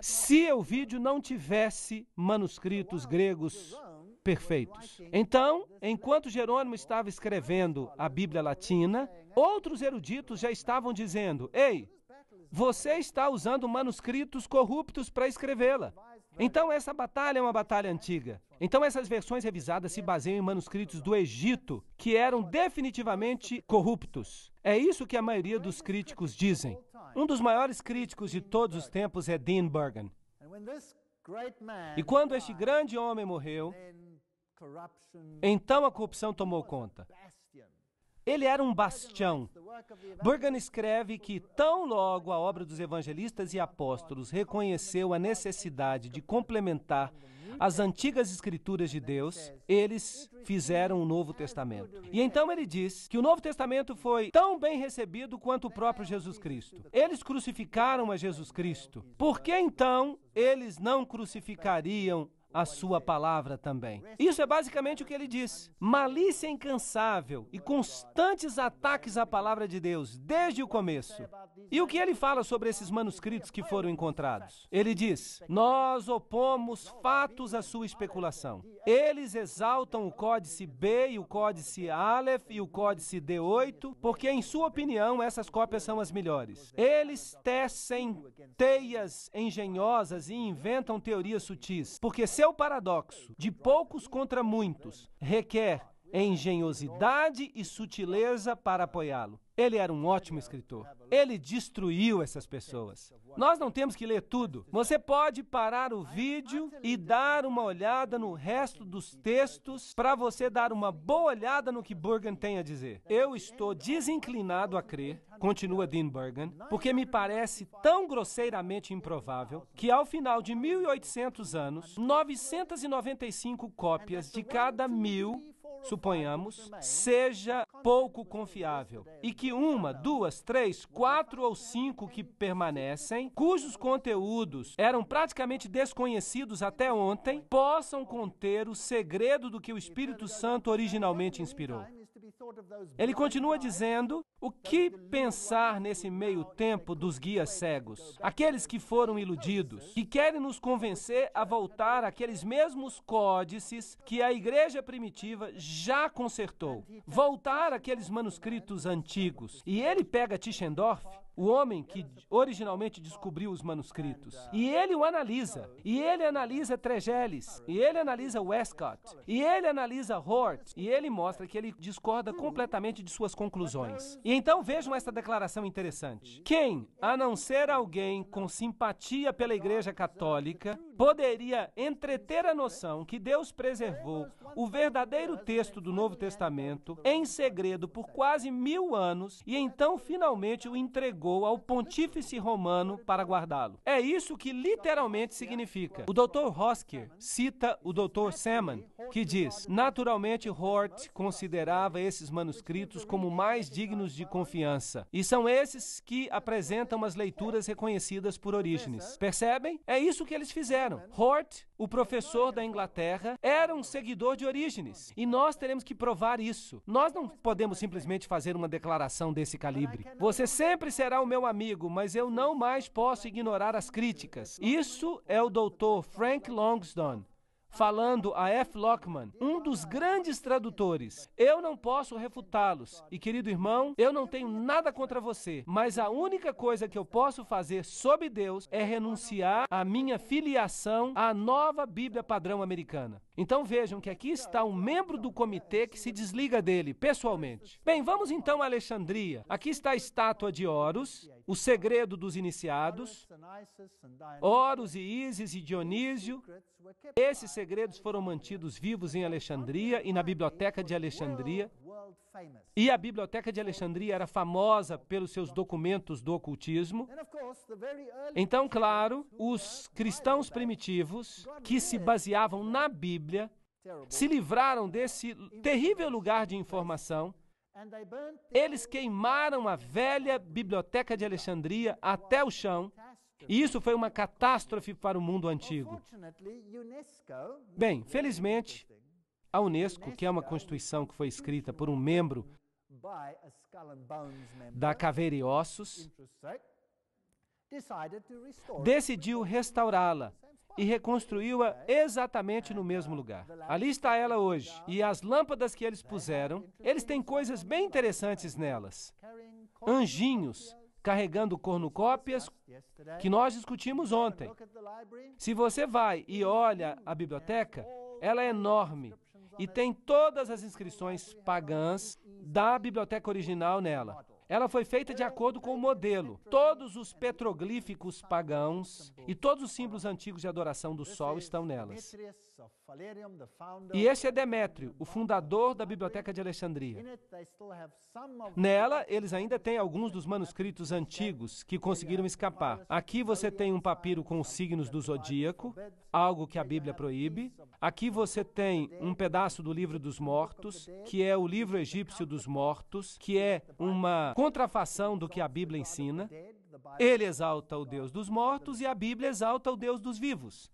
Speaker 1: Se Elvídio não tivesse manuscritos gregos perfeitos. Então, enquanto Jerônimo estava escrevendo a Bíblia Latina, outros eruditos já estavam dizendo: Ei, você está usando manuscritos corruptos para escrevê-la. Então, essa batalha é uma batalha antiga. Então, essas versões revisadas se baseiam em manuscritos do Egito, que eram definitivamente corruptos. É isso que a maioria dos críticos dizem. Um dos maiores críticos de todos os tempos é Dean Bergen. E quando este grande homem morreu, então a corrupção tomou conta. Ele era um bastião. Burgan escreve que, tão logo a obra dos evangelistas e apóstolos reconheceu a necessidade de complementar as antigas escrituras de Deus, eles fizeram o Novo Testamento. E então ele diz que o Novo Testamento foi tão bem recebido quanto o próprio Jesus Cristo. Eles crucificaram a Jesus Cristo. Por que então eles não crucificariam a sua palavra também. Isso é basicamente o que ele diz. Malícia é incansável e constantes ataques à palavra de Deus desde o começo. E o que ele fala sobre esses manuscritos que foram encontrados? Ele diz: Nós opomos fatos à sua especulação. Eles exaltam o códice B e o códice Aleph e o códice D8, porque, em sua opinião, essas cópias são as melhores. Eles tecem teias engenhosas e inventam teorias sutis, porque seu paradoxo de poucos contra muitos requer engenhosidade e sutileza para apoiá-lo. Ele era um ótimo escritor. Ele destruiu essas pessoas. Nós não temos que ler tudo. Você pode parar o vídeo e dar uma olhada no resto dos textos para você dar uma boa olhada no que Burgan tem a dizer. Eu estou desinclinado a crer, continua Dean Burgan, porque me parece tão grosseiramente improvável que ao final de 1800 anos, 995 cópias de cada mil suponhamos, seja pouco confiável e que uma, duas, três, quatro ou cinco que permanecem, cujos conteúdos eram praticamente desconhecidos até ontem, possam conter o segredo do que o Espírito Santo originalmente inspirou. Ele continua dizendo: o que pensar nesse meio tempo dos guias cegos? Aqueles que foram iludidos, que querem nos convencer a voltar àqueles mesmos códices que a igreja primitiva já consertou, voltar àqueles manuscritos antigos. E ele pega Tischendorf o homem que originalmente descobriu os manuscritos. E ele o analisa. E ele analisa Tregelis. E ele analisa Westcott. E ele analisa Hort. E ele mostra que ele discorda completamente de suas conclusões. E então vejam esta declaração interessante. Quem, a não ser alguém com simpatia pela Igreja Católica, poderia entreter a noção que Deus preservou o verdadeiro texto do Novo Testamento em segredo por quase mil anos e então finalmente o entregou ao pontífice romano para guardá-lo. É isso que literalmente significa. O Dr. Hosker cita o Dr. Salmon, que diz: Naturalmente, Hort considerava esses manuscritos como mais dignos de confiança, e são esses que apresentam as leituras reconhecidas por Orígenes. Percebem? É isso que eles fizeram. Hort, o professor da Inglaterra, era um seguidor de Origens. E nós teremos que provar isso. Nós não podemos simplesmente fazer uma declaração desse calibre. Você sempre será o meu amigo, mas eu não mais posso ignorar as críticas. Isso é o doutor Frank Longstone falando a F. Lockman, um dos grandes tradutores. Eu não posso refutá-los. E querido irmão, eu não tenho nada contra você, mas a única coisa que eu posso fazer sob Deus é renunciar à minha filiação à nova Bíblia padrão americana. Então vejam que aqui está um membro do comitê que se desliga dele pessoalmente. Bem, vamos então a Alexandria. Aqui está a estátua de Horus o segredo dos iniciados, Horus e Isis e Dionísio, esses segredos foram mantidos vivos em Alexandria e na Biblioteca de Alexandria. E a Biblioteca de Alexandria era famosa pelos seus documentos do ocultismo. Então, claro, os cristãos primitivos, que se baseavam na Bíblia, se livraram desse terrível lugar de informação eles queimaram a velha biblioteca de Alexandria até o chão, e isso foi uma catástrofe para o mundo antigo. Bem, felizmente, a Unesco, que é uma constituição que foi escrita por um membro da Caveira e Ossos, decidiu restaurá-la e reconstruiu-a exatamente no mesmo lugar. Ali está ela hoje. E as lâmpadas que eles puseram, eles têm coisas bem interessantes nelas. Anjinhos carregando cornucópias que nós discutimos ontem. Se você vai e olha a biblioteca, ela é enorme e tem todas as inscrições pagãs da biblioteca original nela. Ela foi feita de acordo com o modelo. Todos os petroglíficos pagãos e todos os símbolos antigos de adoração do sol estão nelas. E este é Demétrio, o fundador da Biblioteca de Alexandria. Nela, eles ainda têm alguns dos manuscritos antigos que conseguiram escapar. Aqui você tem um papiro com os signos do zodíaco, algo que a Bíblia proíbe. Aqui você tem um pedaço do livro dos mortos, que é o livro egípcio dos mortos, que é uma contrafação do que a Bíblia ensina. Ele exalta o Deus dos mortos e a Bíblia exalta o Deus dos vivos.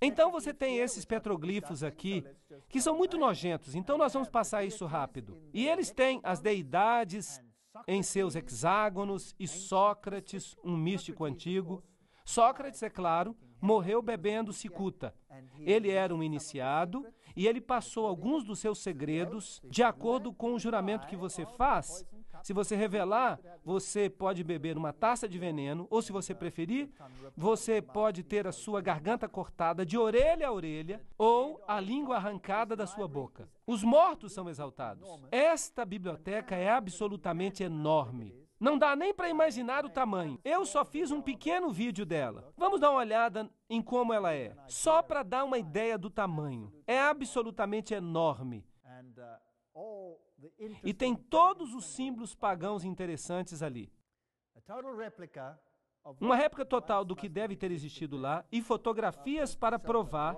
Speaker 1: Então você tem esses petroglifos aqui, que são muito nojentos, então nós vamos passar isso rápido. E eles têm as deidades em seus hexágonos e Sócrates, um místico antigo. Sócrates, é claro, morreu bebendo cicuta. Ele era um iniciado e ele passou alguns dos seus segredos de acordo com o juramento que você faz. Se você revelar, você pode beber uma taça de veneno, ou se você preferir, você pode ter a sua garganta cortada de orelha a orelha, ou a língua arrancada da sua boca. Os mortos são exaltados. Esta biblioteca é absolutamente enorme. Não dá nem para imaginar o tamanho. Eu só fiz um pequeno vídeo dela. Vamos dar uma olhada em como ela é, só para dar uma ideia do tamanho. É absolutamente enorme.
Speaker 2: Uh, e tem
Speaker 1: todos os símbolos pagãos interessantes ali. Uma réplica total do que deve ter existido lá e fotografias para provar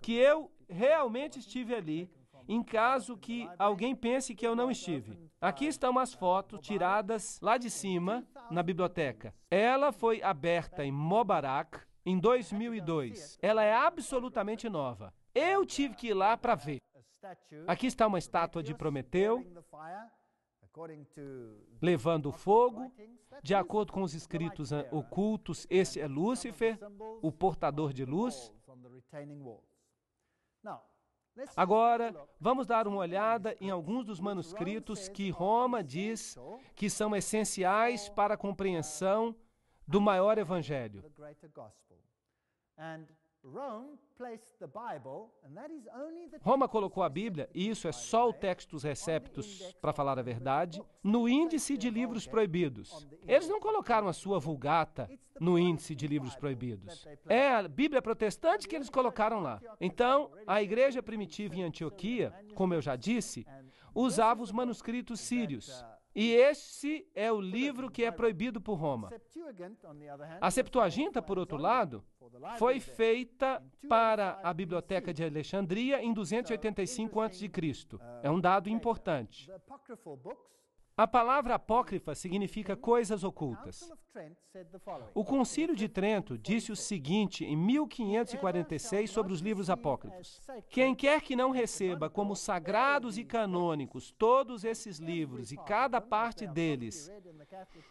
Speaker 1: que eu realmente estive ali, em caso que alguém pense que eu não estive. Aqui estão as fotos tiradas lá de cima, na biblioteca. Ela foi aberta em Mobarak em 2002. Ela é absolutamente nova. Eu tive que ir lá para ver. Aqui está uma estátua de Prometeu levando fogo. De acordo com os escritos ah, ocultos, esse é Lúcifer, o portador de luz. Agora, vamos dar uma olhada em alguns dos manuscritos que Roma diz que são essenciais para a compreensão do maior evangelho. Roma colocou a Bíblia, e isso é só o textos receptos, para falar a verdade, no índice de livros proibidos. Eles não colocaram a sua vulgata no índice de livros proibidos. É a Bíblia protestante que eles colocaram lá. Então, a igreja primitiva em Antioquia, como eu já disse, usava os manuscritos uh, sírios. E esse é o livro que é proibido por Roma. A Septuaginta, por outro lado, foi feita para a Biblioteca de Alexandria em 285 a.C. É um dado importante. A palavra apócrifa significa coisas ocultas. O Concílio de Trento disse o seguinte em 1546 sobre os livros apócrifos: Quem quer que não receba como sagrados e canônicos todos esses livros e cada parte deles,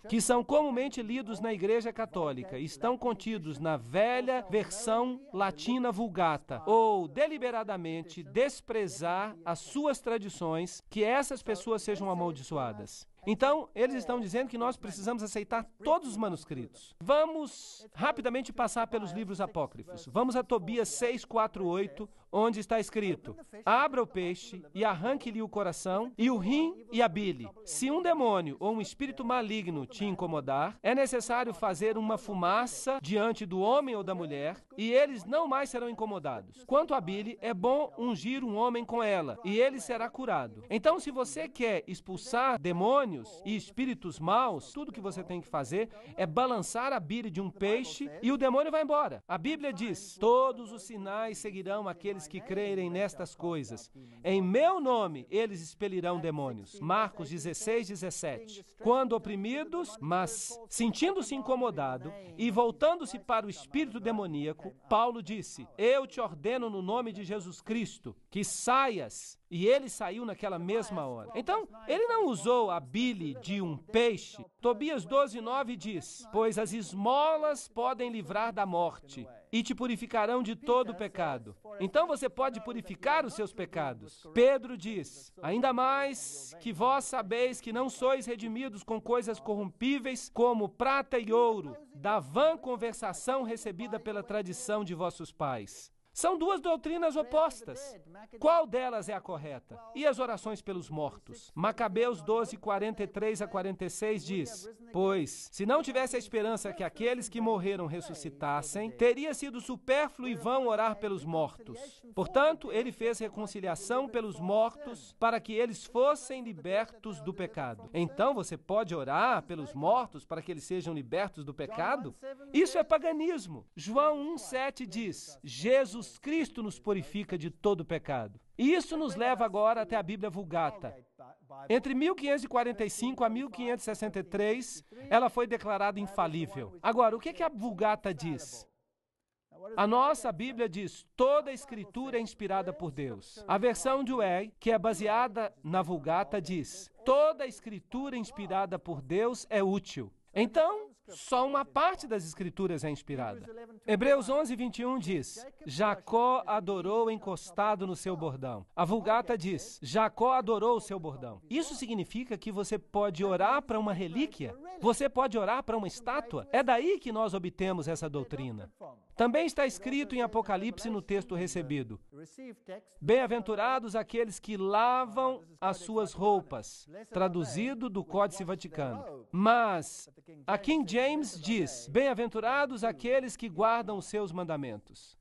Speaker 1: que são comumente lidos na Igreja Católica, estão contidos na velha versão latina vulgata, ou deliberadamente desprezar as suas tradições, que essas pessoas sejam amaldiçoadas. Então, eles é. estão dizendo que nós precisamos aceitar todos os manuscritos. Vamos rapidamente passar pelos livros apócrifos. Vamos a Tobias 6:48, onde está escrito: Abra o peixe e arranque-lhe o coração, e o rim e a bile. Se um demônio ou um espírito maligno te incomodar, é necessário fazer uma fumaça diante do homem ou da mulher, e eles não mais serão incomodados. Quanto à bile, é bom ungir um homem com ela, e ele será curado. Então, se você quer expulsar demônios, demônios e espíritos maus, tudo que você tem que fazer é balançar a bile de um peixe e o demônio vai embora. A Bíblia diz: Todos os sinais seguirão aqueles que crerem nestas coisas. Em meu nome eles expelirão demônios. Marcos 16, 17. Quando oprimidos, mas sentindo-se incomodado e voltando-se para o espírito demoníaco, Paulo disse: Eu te ordeno no nome de Jesus Cristo que saias e ele saiu naquela então, mesma hora. Então, ele não usou a bile de um peixe. Então, Tobias 12:9 diz: "Pois as esmolas podem livrar da morte é. e te purificarão de todo pecado". Então você pode purificar os seus pecados. Pedro diz: "Ainda mais que vós sabeis que não sois redimidos com coisas corrompíveis como prata e ouro, então, da vã conversação recebida pela tradição de vossos pais, são duas doutrinas opostas. Qual delas é a correta? E as orações pelos mortos? Macabeus 12, 43 a 46 diz: Pois, se não tivesse a esperança que aqueles que morreram ressuscitassem, teria sido supérfluo e vão orar pelos mortos. Portanto, ele fez reconciliação pelos mortos para que eles fossem libertos do pecado. Então você pode orar pelos mortos para que eles sejam libertos do pecado? Isso é paganismo. João 1,7 diz: Jesus Jesus Cristo nos purifica de todo pecado. E isso nos leva agora até a Bíblia Vulgata. Entre 1545 a 1563, ela foi declarada infalível. Agora, o que, é que a Vulgata diz? A nossa Bíblia diz: toda a Escritura é inspirada por Deus. A versão de Way, que é baseada na Vulgata, diz: toda a Escritura inspirada por Deus é útil. Então, só uma parte das Escrituras é inspirada. Hebreus 11, 21 diz: Jacó adorou encostado no seu bordão. A Vulgata diz: Jacó adorou o seu bordão. Isso significa que você pode orar para uma relíquia, você pode orar para uma estátua. É daí que nós obtemos essa doutrina. Também está escrito em Apocalipse no texto recebido: Bem-aventurados aqueles que lavam as suas roupas, traduzido do Códice Vaticano. Mas a King James diz: Bem-aventurados aqueles que guardam os seus mandamentos.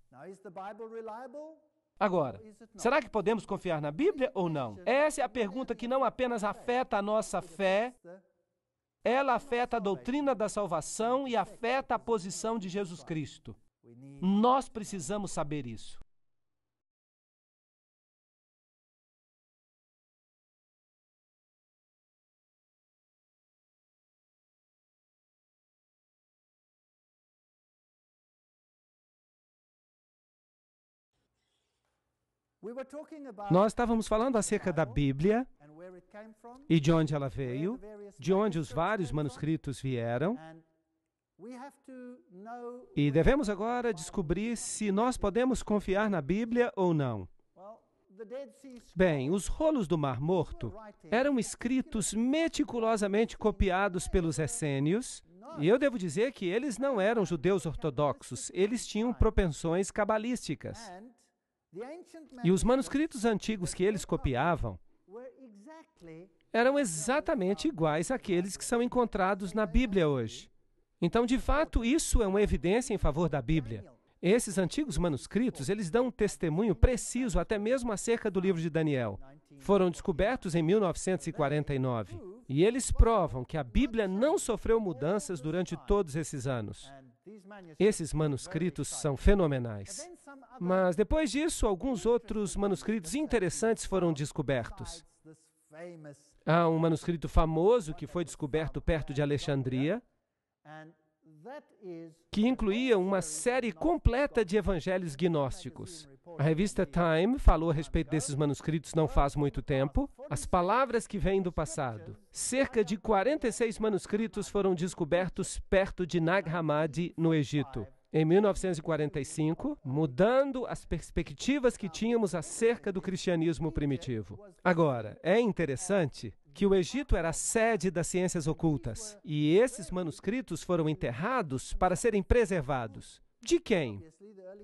Speaker 1: Agora, será que podemos confiar na Bíblia ou não? Essa é a pergunta que não apenas afeta a nossa fé, ela afeta a doutrina da salvação e afeta a posição de Jesus Cristo. Nós precisamos saber isso. Nós estávamos falando acerca da Bíblia e de onde ela veio, de onde os vários manuscritos vieram e devemos agora descobrir se nós podemos confiar na Bíblia ou não. Bem, os rolos do Mar Morto eram escritos meticulosamente copiados pelos essênios, e eu devo dizer que eles não eram judeus ortodoxos, eles tinham propensões cabalísticas. E os manuscritos antigos que eles copiavam eram exatamente iguais àqueles que são encontrados na Bíblia hoje. Então, de fato, isso é uma evidência em favor da Bíblia. Esses antigos manuscritos, eles dão um testemunho preciso até mesmo acerca do livro de Daniel. Foram descobertos em 1949 e eles provam que a Bíblia não sofreu mudanças durante todos esses anos. Esses manuscritos são fenomenais. Mas depois disso, alguns outros manuscritos interessantes foram descobertos. Há um manuscrito famoso que foi descoberto perto de Alexandria, que incluía uma série completa de evangelhos gnósticos. A revista Time falou a respeito desses manuscritos não faz muito tempo. As palavras que vêm do passado. Cerca de 46 manuscritos foram descobertos perto de Nag Hammadi, no Egito. Em 1945, mudando as perspectivas que tínhamos acerca do cristianismo primitivo. Agora, é interessante que o Egito era sede das ciências ocultas. E esses manuscritos foram enterrados para serem preservados. De quem?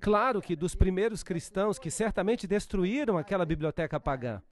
Speaker 1: Claro que dos primeiros cristãos que certamente destruíram aquela biblioteca pagã.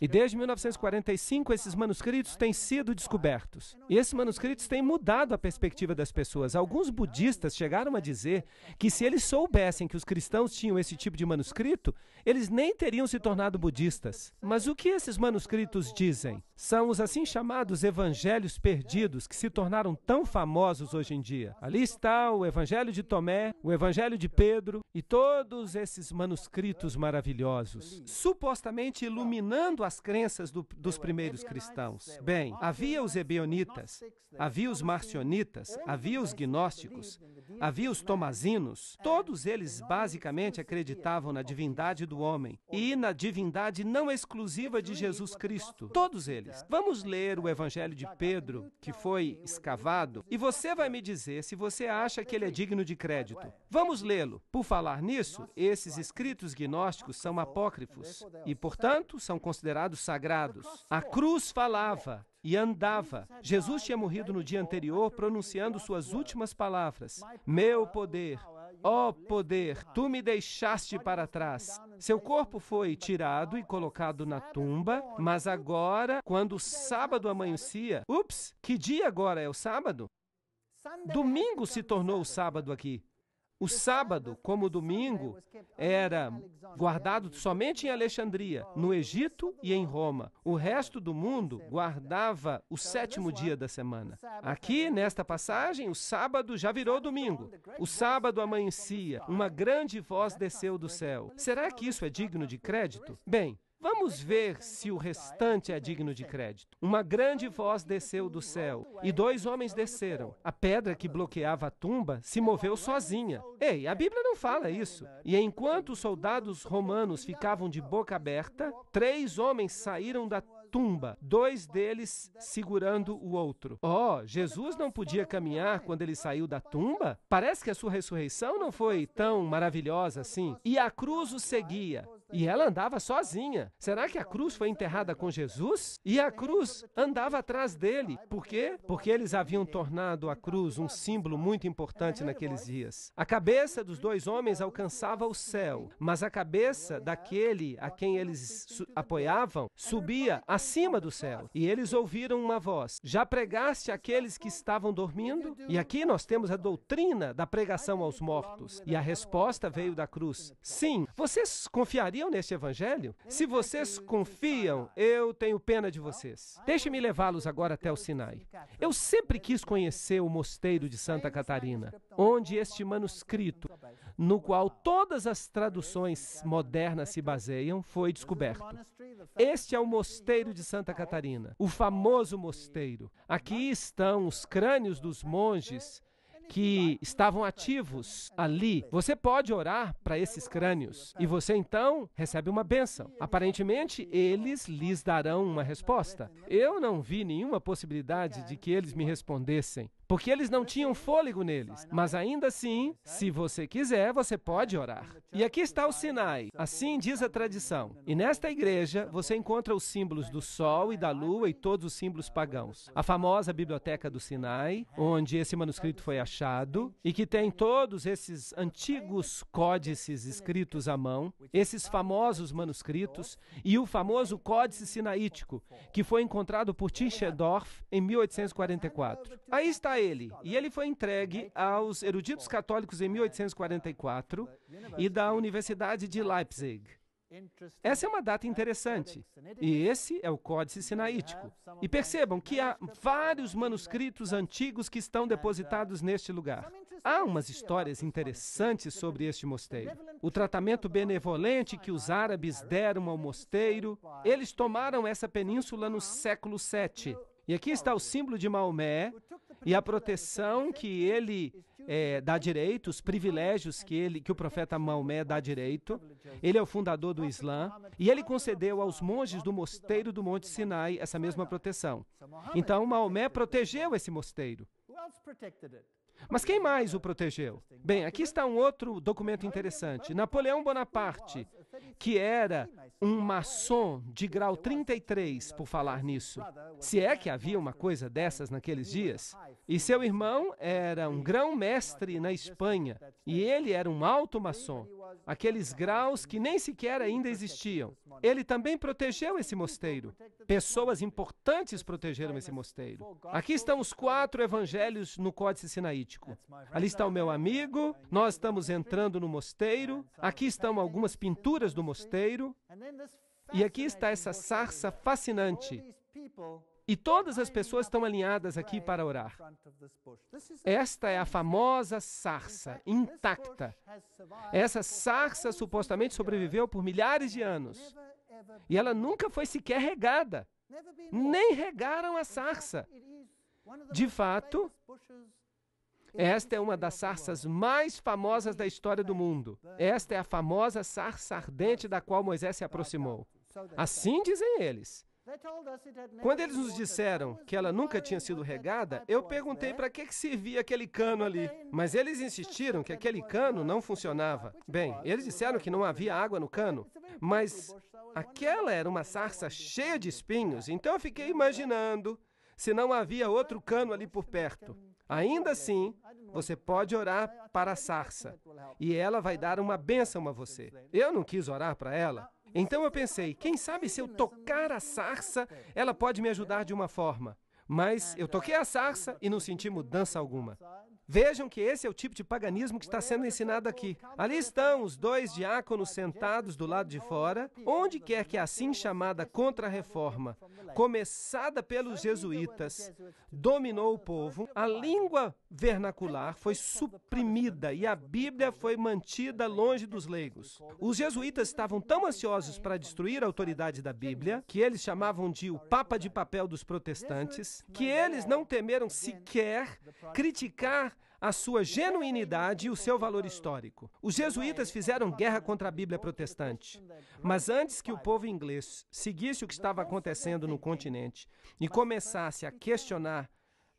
Speaker 1: E desde 1945 esses manuscritos têm sido descobertos. E esses manuscritos têm mudado a perspectiva das pessoas. Alguns budistas chegaram a dizer que se eles soubessem que os cristãos tinham esse tipo de manuscrito, eles nem teriam se tornado budistas. Mas o que esses manuscritos dizem? são os assim chamados evangelhos perdidos, que se tornaram tão famosos hoje em dia. Ali está o Evangelho de Tomé, o Evangelho de Pedro e todos esses manuscritos maravilhosos, supostamente iluminando as crenças do, dos primeiros cristãos. Bem, havia os ebionitas, havia os marcionitas, havia os gnósticos, havia os tomazinos, todos eles basicamente acreditavam na divindade do homem e na divindade não exclusiva de Jesus Cristo. Todos eles. Vamos ler o Evangelho de Pedro, que foi escavado, e você vai me dizer se você acha que ele é digno de crédito. Vamos lê-lo. Por falar nisso, esses escritos gnósticos são apócrifos e, portanto, são considerados sagrados. A cruz falava, e andava. Jesus tinha morrido no dia anterior pronunciando suas últimas palavras: Meu poder Ó oh poder, tu me deixaste para trás. Seu corpo foi tirado e colocado na tumba, mas agora, quando o sábado amanhecia, ups, que dia agora é o sábado? Domingo se tornou o sábado aqui. O sábado, como o domingo, era guardado somente em Alexandria, no Egito e em Roma. O resto do mundo guardava o sétimo dia da semana. Aqui, nesta passagem, o sábado já virou domingo. O sábado amanhecia, uma grande voz desceu do céu. Será que isso é digno de crédito? Bem, Vamos ver se o restante é digno de crédito. Uma grande voz desceu do céu e dois homens desceram. A pedra que bloqueava a tumba se moveu sozinha. Ei, a Bíblia não fala isso. E enquanto os soldados romanos ficavam de boca aberta, três homens saíram da tumba, dois deles segurando o outro. Oh, Jesus não podia caminhar quando ele saiu da tumba? Parece que a sua ressurreição não foi tão maravilhosa assim. E a cruz o seguia. E ela andava sozinha. Será que a cruz foi enterrada com Jesus? E a cruz andava atrás dele. Por quê? Porque eles haviam tornado a cruz um símbolo muito importante naqueles dias. A cabeça dos dois homens alcançava o céu, mas a cabeça daquele a quem eles su apoiavam subia acima do céu. E eles ouviram uma voz: Já pregaste aqueles que estavam dormindo? E aqui nós temos a doutrina da pregação aos mortos. E a resposta veio da cruz: Sim, vocês confiariam confiam neste evangelho? Se vocês confiam, eu tenho pena de vocês. Então, Deixe-me levá-los agora até o Sinai. Eu sempre quis conhecer o mosteiro de Santa Catarina, onde este manuscrito, no qual todas as traduções modernas se baseiam, foi descoberto. Este é o mosteiro de Santa Catarina, o famoso mosteiro. Aqui estão os crânios dos monges que estavam ativos ali. Você pode orar para esses crânios e você então recebe uma bênção. Aparentemente, eles lhes darão uma resposta. Eu não vi nenhuma possibilidade de que eles me respondessem porque eles não tinham fôlego neles. Mas ainda assim, se você quiser, você pode orar. E aqui está o Sinai, assim diz a tradição. E nesta igreja, você encontra os símbolos do sol e da lua e todos os símbolos pagãos. A famosa Biblioteca do Sinai, onde esse manuscrito foi achado e que tem todos esses antigos códices escritos à mão, esses famosos manuscritos e o famoso Códice Sinaítico, que foi encontrado por Tischendorf em 1844. Aí está ele. E ele foi entregue aos eruditos católicos em 1844 e da Universidade de Leipzig. Essa é uma data interessante. E esse é o Códice Sinaítico. E percebam que há vários manuscritos antigos que estão depositados neste lugar. Há umas histórias interessantes sobre este mosteiro. O tratamento benevolente que os árabes deram ao mosteiro, eles tomaram essa península no século VII. E aqui está o símbolo de Maomé, e a proteção que ele é, dá direito, os privilégios que, ele, que o profeta Maomé dá direito, ele é o fundador do Islã, e ele concedeu aos monges do mosteiro do Monte Sinai essa mesma proteção. Então, Maomé protegeu esse mosteiro. Mas quem mais o protegeu? Bem, aqui está um outro documento interessante. Napoleão Bonaparte que era um maçom de grau 33, por falar nisso, se é que havia uma coisa dessas naqueles dias, e seu irmão era um grão-mestre na Espanha, e ele era um alto maçom, aqueles graus que nem sequer ainda existiam. Ele também protegeu esse mosteiro. Pessoas importantes protegeram esse mosteiro. Aqui estão os quatro evangelhos no Códice Sinaítico. Ali está o meu amigo, nós estamos entrando no mosteiro, aqui estão algumas pinturas do mosteiro. E aqui está essa sarça fascinante. E todas as pessoas estão alinhadas aqui para orar.
Speaker 2: Esta é a
Speaker 1: famosa sarça, intacta. Essa sarça supostamente sobreviveu por milhares de anos. E ela nunca foi sequer regada. Nem regaram a sarça. De fato, esta é uma das sarças mais famosas da história do mundo. Esta é a famosa sarça ardente da qual Moisés se aproximou. Assim dizem eles. Quando eles nos disseram que ela nunca tinha sido regada, eu perguntei para que, que servia aquele cano ali. Mas eles insistiram que aquele cano não funcionava. Bem, eles disseram que não havia água no cano, mas aquela era uma sarça cheia de espinhos, então eu fiquei imaginando se não havia outro cano ali por perto. Ainda assim, você pode orar para a sarça e ela vai dar uma bênção a você. Eu não quis orar para ela. Então eu pensei, quem sabe se eu tocar a sarça, ela pode me ajudar de uma forma. Mas eu toquei a sarça e não senti mudança alguma. Vejam que esse é o tipo de paganismo que está sendo ensinado aqui. Ali estão os dois diáconos sentados do lado de fora, onde quer que a assim chamada Contra-Reforma, começada pelos jesuítas, dominou o povo, a língua vernacular foi suprimida e a Bíblia foi mantida longe dos leigos. Os jesuítas estavam tão ansiosos para destruir a autoridade da Bíblia, que eles chamavam de o Papa de papel dos protestantes, que eles não temeram sequer criticar a sua genuinidade e o seu valor histórico. Os jesuítas fizeram guerra contra a Bíblia protestante, mas antes que o povo inglês seguisse o que estava acontecendo no continente e começasse a questionar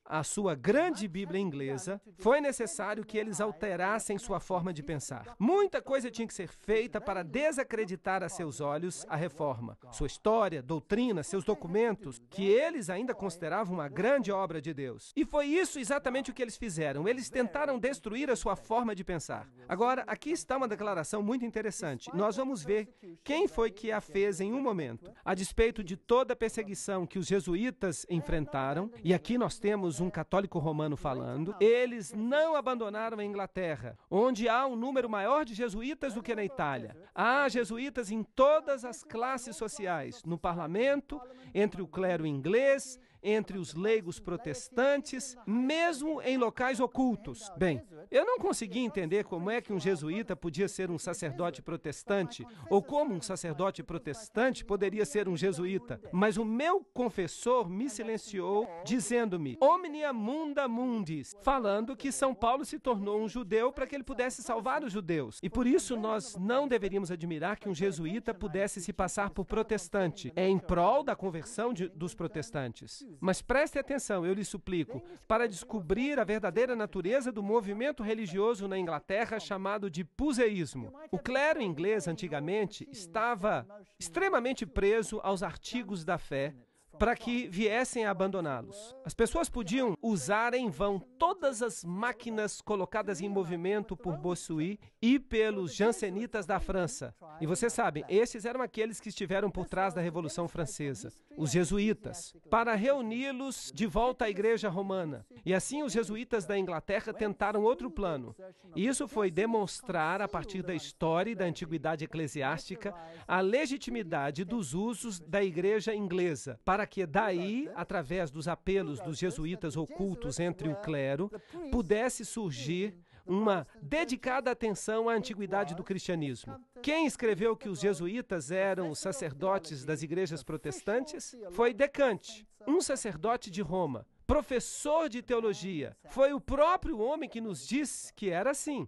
Speaker 1: a sua grande Bíblia inglesa, foi necessário que eles alterassem sua forma de pensar. Muita coisa tinha que ser feita para desacreditar a seus olhos a reforma, sua história, doutrina, seus documentos, que eles ainda consideravam uma grande obra de Deus. E foi isso exatamente o que eles fizeram. Eles tentaram destruir a sua forma de pensar. Agora, aqui está uma declaração muito interessante. Nós vamos ver quem foi que a fez em um momento. A despeito de toda a perseguição que os jesuítas enfrentaram, e aqui nós temos um católico romano falando, eles não abandonaram a Inglaterra, onde há um número maior de jesuítas do que na Itália. Há jesuítas em todas as classes sociais, no parlamento, entre o clero inglês, entre os leigos protestantes, mesmo em locais ocultos. Bem, eu não conseguia entender como é que um jesuíta podia ser um sacerdote protestante, ou como um sacerdote protestante poderia ser um jesuíta. Mas o meu confessor me silenciou, dizendo-me: Omnia munda mundis, falando que São Paulo se tornou um judeu para que ele pudesse salvar os judeus. E por isso nós não deveríamos admirar que um jesuíta pudesse se passar por protestante. É em prol da conversão de, dos protestantes. Mas preste atenção, eu lhe suplico, para descobrir a verdadeira natureza do movimento religioso na Inglaterra chamado de puseísmo. O clero inglês antigamente estava extremamente preso aos artigos da fé para que viessem a abandoná-los. As pessoas podiam usar em vão todas as máquinas colocadas em movimento por Bossuet e pelos jansenitas da França. E vocês sabem, esses eram aqueles que estiveram por trás da Revolução Francesa, os jesuítas, para reuni-los de volta à Igreja Romana. E assim os jesuítas da Inglaterra tentaram outro plano. E isso foi demonstrar, a partir da história e da antiguidade eclesiástica, a legitimidade dos usos da Igreja inglesa para que daí, né? através dos apelos dos jesuítas ocultos né? entre o clero, pudesse surgir uma dedicada atenção à antiguidade do cristianismo. Quem escreveu que os jesuítas eram os sacerdotes das igrejas protestantes foi Decante, um sacerdote de Roma, professor de teologia. Foi o próprio homem que nos diz que era assim.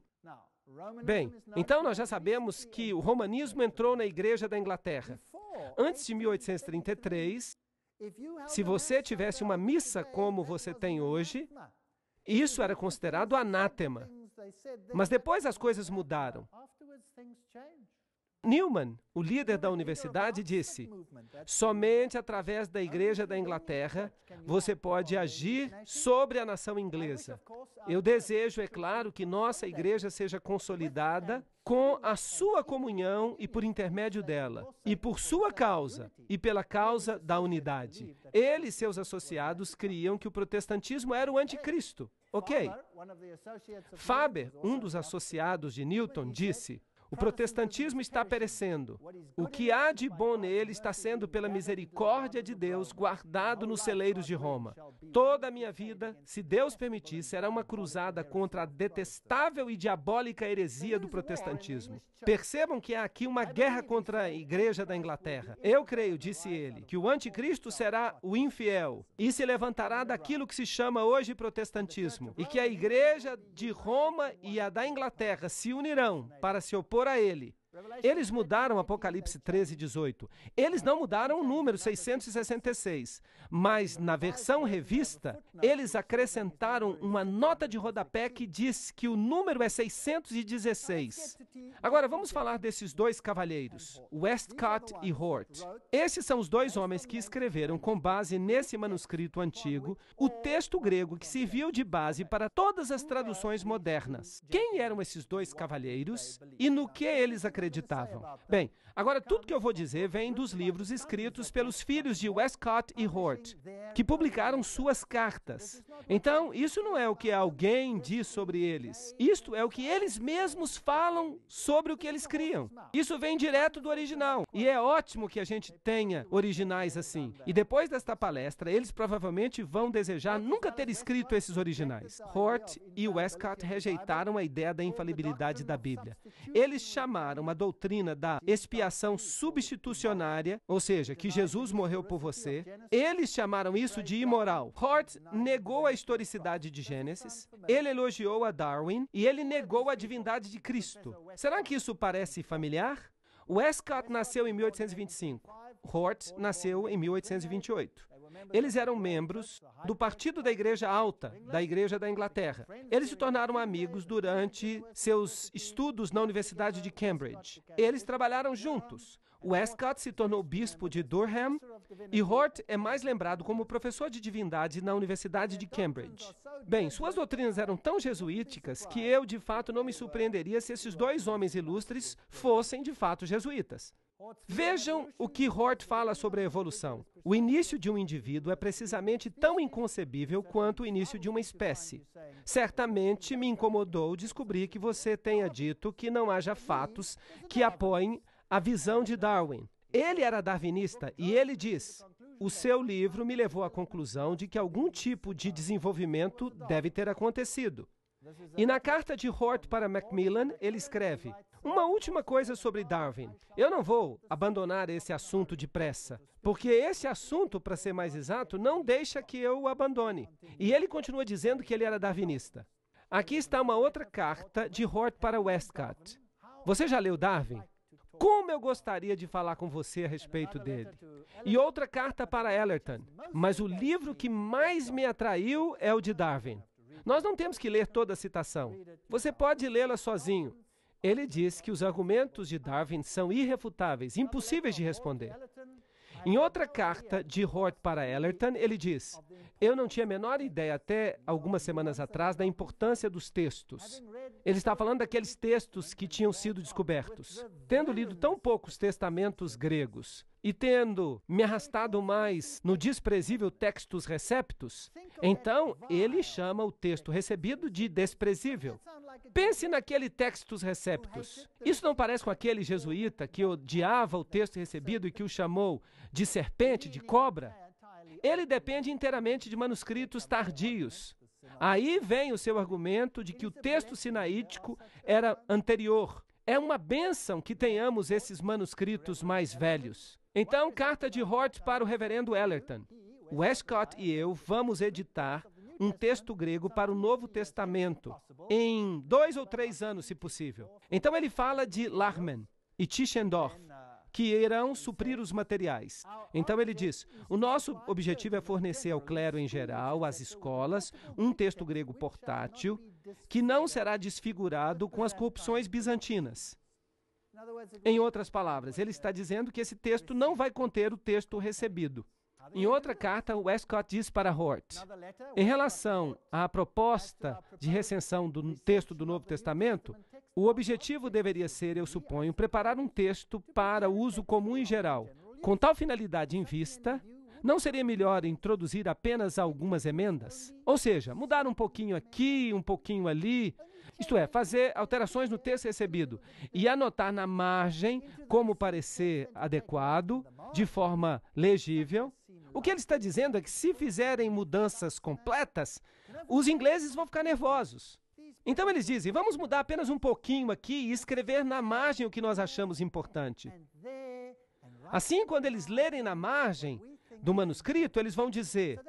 Speaker 2: Bem, então
Speaker 1: nós já sabemos que o romanismo entrou na igreja da Inglaterra. Antes de 1833, se você tivesse uma missa como você tem hoje, isso era considerado anátema. Mas depois as coisas mudaram. Newman, o líder da universidade, disse: né? somente através da Igreja da Inglaterra né, você pode agir sobre a nação inglesa. Eu desejo, é claro, que nossa igreja seja consolidada com a sua comunhão e por intermédio dela, e por sua causa e pela causa da unidade. Ele e seus associados criam que o protestantismo era o anticristo. Ok. Faber, um dos associados de Newton, disse. O protestantismo está perecendo. O que há de bom nele está sendo, pela misericórdia de Deus, guardado nos celeiros de Roma. Toda a minha vida, se Deus permitir, será uma cruzada contra a detestável e diabólica heresia do protestantismo. Percebam que há aqui uma guerra contra a Igreja da Inglaterra. Eu creio, disse ele, que o anticristo será o infiel e se levantará daquilo que se chama hoje protestantismo, e que a Igreja de Roma e a da Inglaterra se unirão para se opor a ele. Eles mudaram Apocalipse 13, 18. Eles não mudaram o número 666, mas na versão revista, eles acrescentaram uma nota de rodapé que diz que o número é 616. Agora vamos falar desses dois cavalheiros, Westcott e Hort. Esses são os dois homens que escreveram, com base nesse manuscrito antigo, o texto grego que serviu de base para todas as traduções modernas. Quem eram esses dois cavalheiros e no que eles acreditavam? acreditavam. É Bem, Agora, tudo que eu vou dizer vem dos livros escritos pelos filhos de Westcott e Hort, que publicaram suas cartas. Então, isso não é o que alguém diz sobre eles. Isto é o que eles mesmos falam sobre o que eles criam. Isso vem direto do original. E é ótimo que a gente tenha originais assim. E depois desta palestra, eles provavelmente vão desejar nunca ter escrito esses originais. Hort e Westcott rejeitaram a ideia da infalibilidade da Bíblia. Eles chamaram a doutrina da expiação expiação substitucionária, ou seja, que Jesus morreu por você. Eles chamaram isso de imoral. Hort negou a historicidade de Gênesis, ele elogiou a Darwin e ele negou a divindade de Cristo. Será que isso parece familiar? Westcott nasceu em 1825. Hort nasceu em 1828. Eles eram membros do partido da Igreja Alta, da Igreja da Inglaterra. Eles se tornaram amigos durante seus estudos na Universidade de Cambridge. Eles trabalharam juntos. Westcott se tornou bispo de Durham e Hort é mais lembrado como professor de divindade na Universidade de Cambridge. Bem, suas doutrinas eram tão jesuíticas que eu, de fato, não me surpreenderia se esses dois homens ilustres fossem, de fato, jesuítas. Vejam o que Hort fala sobre a evolução. O início de um indivíduo é precisamente tão inconcebível quanto o início de uma espécie. Certamente me incomodou descobrir que você tenha dito que não haja fatos que apoiem a visão de Darwin. Ele era darwinista e ele diz: o seu livro me levou à conclusão de que algum tipo de desenvolvimento deve ter acontecido. E na carta de Hort para Macmillan, ele escreve: uma última coisa sobre Darwin. Eu não vou abandonar esse assunto depressa, porque esse assunto, para ser mais exato, não deixa que eu o abandone. E ele continua dizendo que ele era darwinista. Aqui está uma outra carta de Hort para Westcott. Você já leu Darwin? Como eu gostaria de falar com você a respeito dele. E outra carta para Ellerton. Mas o livro que mais me atraiu é o de Darwin. Nós não temos que ler toda a citação. Você pode lê-la sozinho. Ele diz que os argumentos de Darwin são irrefutáveis, impossíveis de responder. Em outra carta de Hort para Ellerton, ele diz: Eu não tinha a menor ideia até algumas semanas atrás da importância dos textos. Ele está falando daqueles textos que tinham sido descobertos. Tendo lido tão poucos testamentos gregos, e tendo me arrastado mais no desprezível textos receptos, então ele chama o texto recebido de desprezível. Pense naquele textos receptos. Isso não parece com aquele jesuíta que odiava o texto recebido e que o chamou de serpente, de cobra? Ele depende inteiramente de manuscritos tardios. Aí vem o seu argumento de que o texto sinaítico era anterior. É uma bênção que tenhamos esses manuscritos mais velhos. Então, carta de Hort para o reverendo Ellerton. Westcott e eu vamos editar um texto grego para o Novo Testamento em dois ou três anos, se possível. Então ele fala de Larmen e Tischendorf, que irão suprir os materiais. Então ele diz: o nosso objetivo é fornecer ao clero em geral, às escolas, um texto grego portátil que não será desfigurado com as corrupções bizantinas. Em outras palavras, ele está dizendo que esse texto não vai conter o texto recebido. Em outra carta, Westcott diz para Hort: em relação à proposta de recensão do texto do Novo Testamento, o objetivo deveria ser, eu suponho, preparar um texto para uso comum em geral. Com tal finalidade em vista, não seria melhor introduzir apenas algumas emendas? Ou seja, mudar um pouquinho aqui, um pouquinho ali, isto é, fazer alterações no texto recebido e anotar na margem, como parecer adequado, de forma legível. O que ele está dizendo é que se fizerem mudanças completas, os ingleses vão ficar nervosos. Então eles dizem: vamos mudar apenas um pouquinho aqui e escrever na margem o que nós achamos importante. Assim, quando eles lerem na margem do manuscrito, eles vão dizer: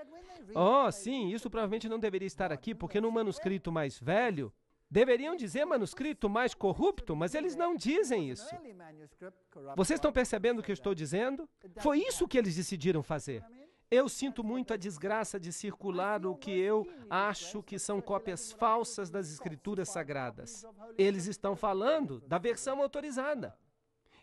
Speaker 1: oh, sim, isso provavelmente não deveria estar aqui, porque no manuscrito mais velho Deveriam dizer manuscrito mais corrupto, mas eles não dizem isso. Vocês estão percebendo o que eu estou dizendo? Foi isso que eles decidiram fazer. Eu sinto muito a desgraça de circular o que eu acho que são cópias falsas das escrituras sagradas. Eles estão falando da versão autorizada.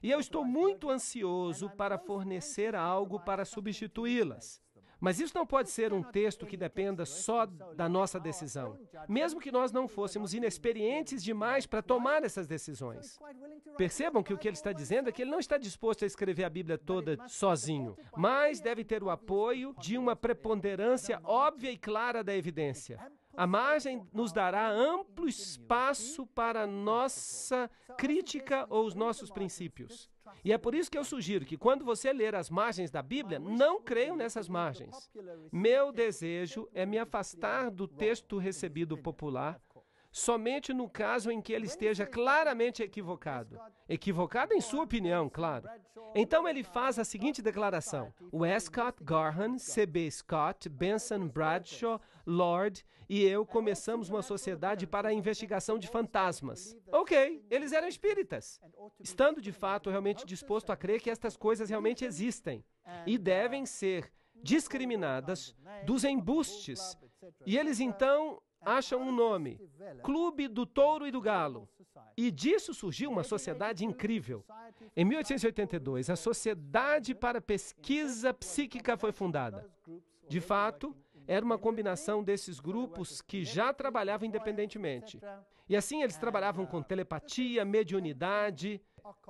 Speaker 1: E eu estou muito ansioso para fornecer algo para substituí-las. Mas isso não pode ser um texto que dependa só da nossa decisão, mesmo que nós não fôssemos inexperientes demais para tomar essas decisões. Percebam que o que ele está dizendo é que ele não está disposto a escrever a Bíblia toda sozinho, mas deve ter o apoio de uma preponderância óbvia e clara da evidência. A margem nos dará amplo espaço para nossa crítica ou os nossos princípios. E é por isso que eu sugiro que quando você ler as margens da Bíblia, não creiam nessas margens. Meu desejo é me afastar do texto recebido popular somente no caso em que ele esteja claramente equivocado. Equivocado em sua opinião, claro. Então ele faz a seguinte declaração: Westcott Garhan, C.B. Scott, Benson Bradshaw, Lord e eu começamos uma sociedade para a investigação de fantasmas. Ok, eles eram espíritas, estando de fato realmente disposto a crer que estas coisas realmente existem e devem ser discriminadas dos embustes. E eles então acham um nome: Clube do Touro e do Galo. E disso surgiu uma sociedade incrível. Em 1882, a Sociedade para Pesquisa Psíquica foi fundada. De fato, era uma combinação desses grupos que já trabalhavam independentemente. E assim eles trabalhavam com telepatia, mediunidade,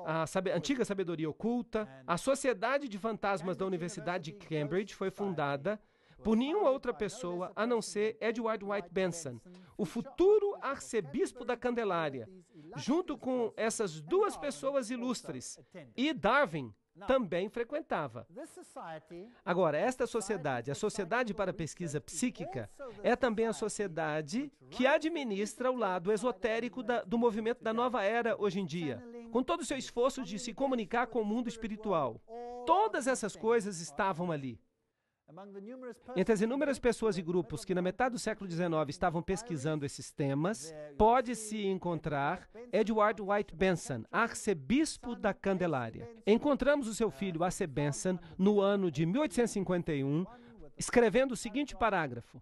Speaker 1: a antiga sabedoria oculta. A Sociedade de Fantasmas da Universidade de Cambridge foi fundada por nenhuma outra pessoa a não ser Edward White Benson, o futuro arcebispo da Candelária, junto com essas duas pessoas ilustres, e Darwin, também frequentava. Agora, esta sociedade, a Sociedade para a Pesquisa Psíquica, é também a sociedade que administra o lado esotérico da, do movimento da nova era hoje em dia, com todo o seu esforço de se comunicar com o mundo espiritual. Todas essas coisas estavam ali. Entre as inúmeras pessoas e grupos que na metade do século XIX estavam pesquisando esses temas, pode-se encontrar Edward White Benson, arcebispo da Candelária. Encontramos o seu filho, Arce Benson, no ano de 1851, escrevendo o seguinte parágrafo: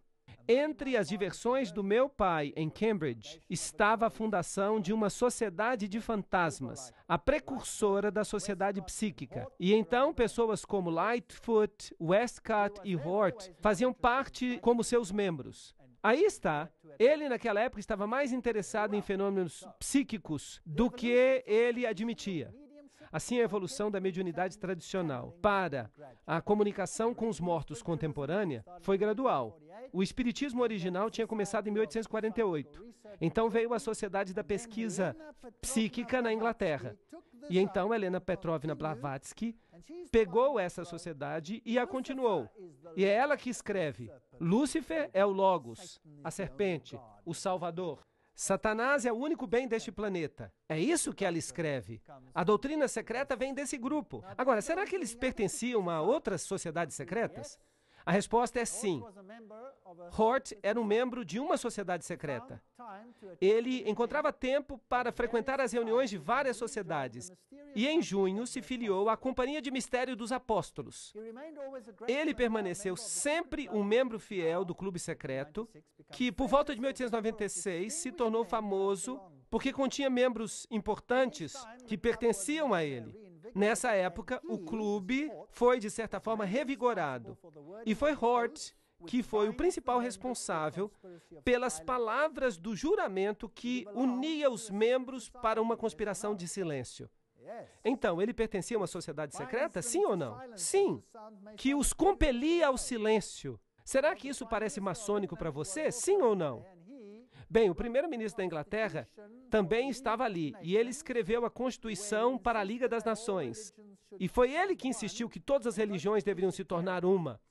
Speaker 1: entre as diversões do meu pai, em Cambridge, estava a fundação de uma sociedade de fantasmas, a precursora da sociedade psíquica. E então, pessoas como Lightfoot, Westcott e Hort faziam parte como seus membros. Aí está. Ele, naquela época, estava mais interessado em fenômenos psíquicos do que ele admitia. Assim, a evolução da mediunidade tradicional para a comunicação com os mortos contemporânea foi gradual. O espiritismo original tinha começado em 1848. Então veio a Sociedade da Pesquisa Psíquica na Inglaterra. E então Helena Petrovna Blavatsky pegou essa sociedade e a continuou. E é ela que escreve: Lúcifer é o Logos, a serpente, o Salvador. Satanás é o único bem deste planeta. É isso que ela escreve. A doutrina secreta vem desse grupo. Agora, será que eles pertenciam a outras sociedades secretas? A resposta é sim. Hort era um membro de uma sociedade secreta. Ele encontrava tempo para frequentar as reuniões de várias sociedades e, em junho, se filiou à Companhia de Mistério dos Apóstolos. Ele permaneceu sempre um membro fiel do clube secreto, que, por volta de 1896, se tornou famoso porque continha membros importantes que pertenciam a ele. Nessa época, o clube foi, de certa forma, revigorado. E foi Hort que foi o principal responsável pelas palavras do juramento que unia os membros para uma conspiração de silêncio. Então, ele pertencia a uma sociedade secreta? Sim ou não? Sim, que os compelia ao silêncio. Será que isso parece maçônico para você? Sim ou não? Bem, o primeiro-ministro da Inglaterra também estava ali e ele escreveu a Constituição para a Liga das Nações. E foi ele que insistiu que todas as religiões deveriam se tornar uma.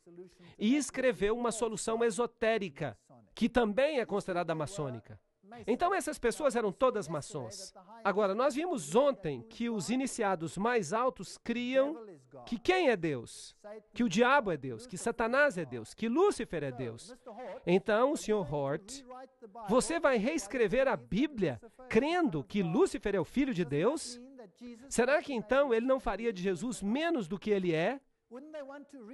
Speaker 1: E escreveu uma solução esotérica, que também é considerada maçônica. Então essas pessoas eram todas maçons. Agora, nós vimos ontem que os iniciados mais altos criam que quem é Deus? Que o diabo é Deus, que Satanás é Deus, que Lúcifer é Deus. Então, o Sr. Hort, você vai reescrever a Bíblia crendo que Lúcifer é o filho de Deus? Será que então ele não faria de Jesus menos do que ele é?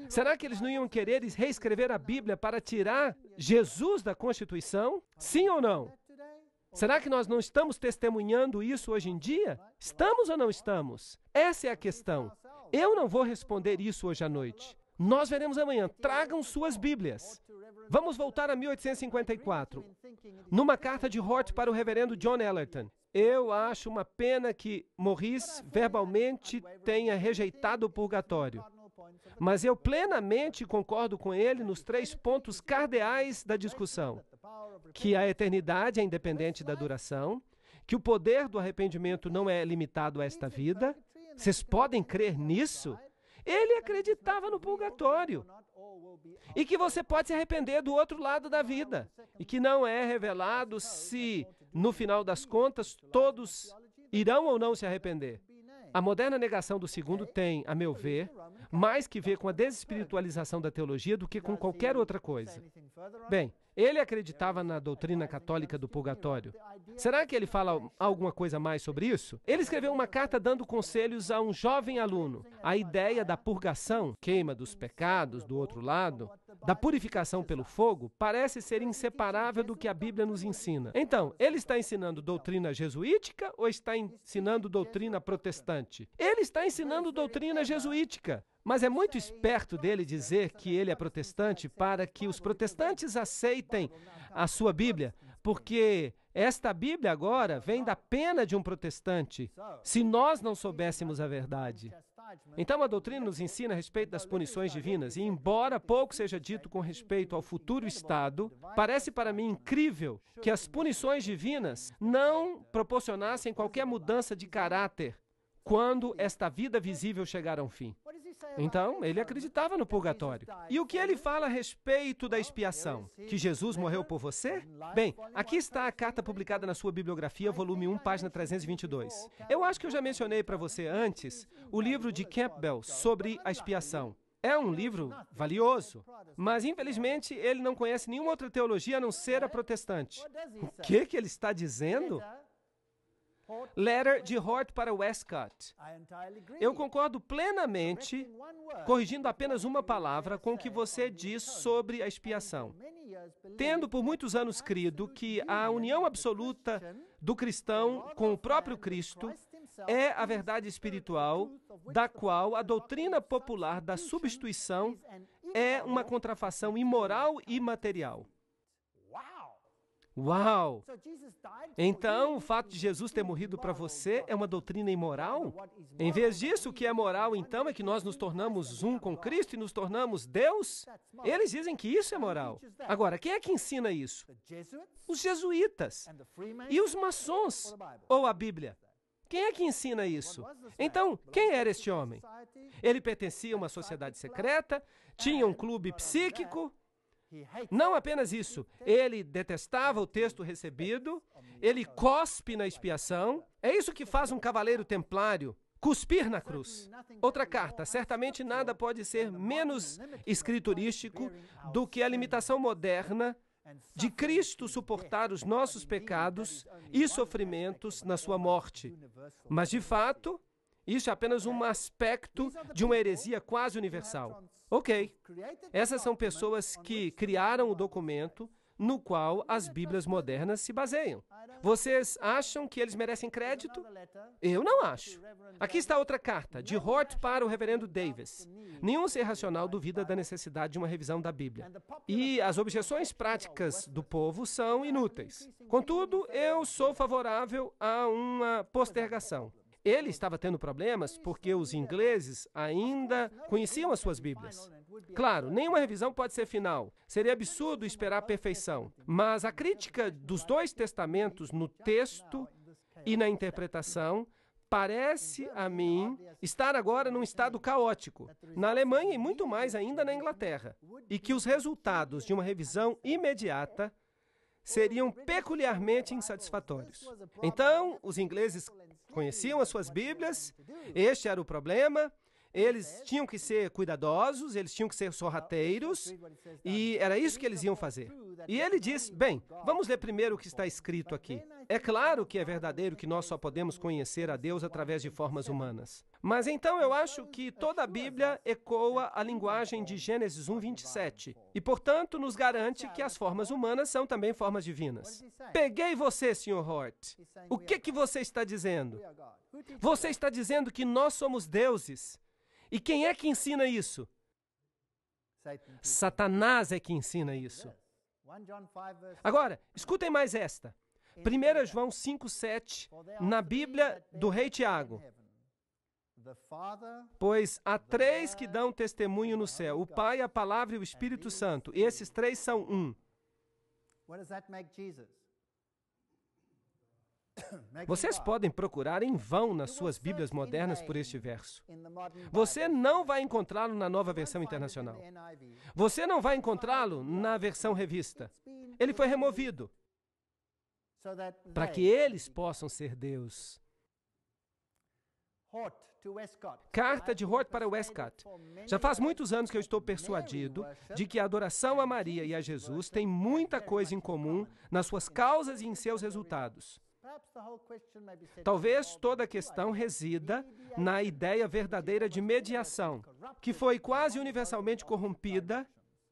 Speaker 1: Será que eles não iam querer reescrever a Bíblia para tirar Jesus da Constituição? Sim ou não? Será que nós não estamos testemunhando isso hoje em dia? Estamos ou não estamos? Essa é a questão. Eu não vou responder isso hoje à noite. Nós veremos amanhã. Tragam suas Bíblias. Vamos voltar a 1854. Numa carta de Hort para o reverendo John Ellerton. Eu acho uma pena que Morris verbalmente tenha rejeitado o purgatório. Mas eu plenamente concordo com ele nos três pontos cardeais da discussão: que a eternidade é independente da duração, que o poder do arrependimento não é limitado a esta vida, vocês podem crer nisso? Ele acreditava no purgatório. E que você pode se arrepender do outro lado da vida. E que não é revelado se, no final das contas, todos irão ou não se arrepender. A moderna negação do segundo tem, a meu ver, mais que ver com a desespiritualização da teologia do que com qualquer outra coisa. Bem, ele acreditava na doutrina católica do purgatório. Será que ele fala alguma coisa mais sobre isso? Ele escreveu uma carta dando conselhos a um jovem aluno. A ideia da purgação, queima dos pecados do outro lado, da purificação pelo fogo, parece ser inseparável do que a Bíblia nos ensina. Então, ele está ensinando doutrina jesuítica ou está ensinando doutrina protestante? Ele está ensinando doutrina jesuítica. Mas é muito esperto dele dizer que ele é protestante para que os protestantes aceitem a sua Bíblia, porque esta Bíblia agora vem da pena de um protestante, se nós não soubéssemos a verdade. Então a doutrina nos ensina a respeito das punições divinas, e embora pouco seja dito com respeito ao futuro Estado, parece para mim incrível que as punições divinas não proporcionassem qualquer mudança de caráter quando esta vida visível chegar ao fim. Então, ele acreditava no purgatório. E o que ele fala a respeito da ah, expiação? Que Jesus morreu uhum. por você? Bem, aqui está a carta publicada na sua bibliografia, volume 1, página 322. Eu acho que eu já mencionei para você antes o livro de Campbell sobre a expiação. É um livro valioso, mas infelizmente ele não conhece nenhuma outra teologia a não ser a protestante. O que, que ele está dizendo? letter de Hort para Westcott. Eu concordo plenamente, corrigindo apenas uma palavra, com o que você diz sobre a expiação. Tendo por muitos anos crido que a união absoluta do cristão com o próprio Cristo é a verdade espiritual, da qual a doutrina popular da substituição é uma contrafação imoral e material. Uau! Então, o fato de Jesus ter morrido para você é uma doutrina imoral? Em vez disso, o que é moral então é que nós nos tornamos um com Cristo e nos tornamos Deus? Eles dizem que isso é moral. Agora, quem é que ensina isso? Os jesuítas e os maçons ou a Bíblia. Quem é que ensina isso? Então, quem era este homem? Ele pertencia a uma sociedade secreta, tinha um clube psíquico, não apenas isso, ele detestava o texto recebido, ele cospe na expiação. É isso que faz um cavaleiro templário cuspir na cruz. Outra carta, certamente nada pode ser menos escriturístico do que a limitação moderna de Cristo suportar os nossos pecados e sofrimentos na sua morte. Mas, de fato, isso é apenas um aspecto de uma heresia quase universal. Ok, essas são pessoas que criaram o documento no qual as Bíblias modernas se baseiam. Vocês acham que eles merecem crédito? Eu não acho. Aqui está outra carta, de Hort para o reverendo Davis. Nenhum ser racional duvida da necessidade de uma revisão da Bíblia. E as objeções práticas do povo são inúteis. Contudo, eu sou favorável a uma postergação. Ele estava tendo problemas porque os ingleses ainda conheciam as suas Bíblias. Claro, nenhuma revisão pode ser final. Seria absurdo esperar a perfeição. Mas a crítica dos dois testamentos no texto e na interpretação parece a mim estar agora num estado caótico, na Alemanha e muito mais ainda na Inglaterra, e que os resultados de uma revisão imediata seriam peculiarmente insatisfatórios. Então, os ingleses conheciam as suas Bíblias, este era o problema, eles tinham que ser cuidadosos, eles tinham que ser sorrateiros, e era isso que eles iam fazer. E ele diz: bem, vamos ler primeiro o que está escrito aqui. É claro que é verdadeiro que nós só podemos conhecer a Deus através de formas humanas. Mas então eu acho que toda a Bíblia ecoa a linguagem de Gênesis 1, 27, e portanto nos garante que as formas humanas são também formas divinas. Peguei você, Sr. Hort. O que, que você está dizendo? Você está dizendo que nós somos deuses e quem é que ensina isso? Satanás é que ensina isso. Agora, escutem mais esta. 1 João 5, 7, na Bíblia do rei Tiago. Pois há três que dão testemunho no céu: o Pai, a Palavra e o Espírito Santo. E esses três são um.
Speaker 2: É Vocês podem
Speaker 1: procurar em vão nas suas Bíblias modernas por este verso. Você não vai encontrá-lo na nova versão internacional. Você não vai encontrá-lo na versão revista. Ele foi removido para que eles possam ser Deus. Carta de Hort para Westcott. Já faz muitos anos que eu estou persuadido de que a adoração a Maria e a Jesus tem muita coisa em comum nas suas causas e em seus resultados. Talvez toda a questão resida na ideia verdadeira de mediação, que foi quase universalmente corrompida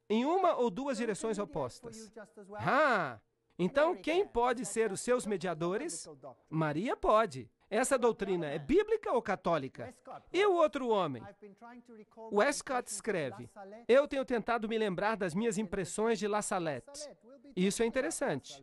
Speaker 1: em uma ou duas direções opostas. Ah! Então, quem pode ser os seus mediadores? Maria pode. Essa doutrina é bíblica ou católica? E o outro homem? O Escott escreve: Eu tenho tentado me lembrar das minhas impressões de La Salette. Isso é interessante.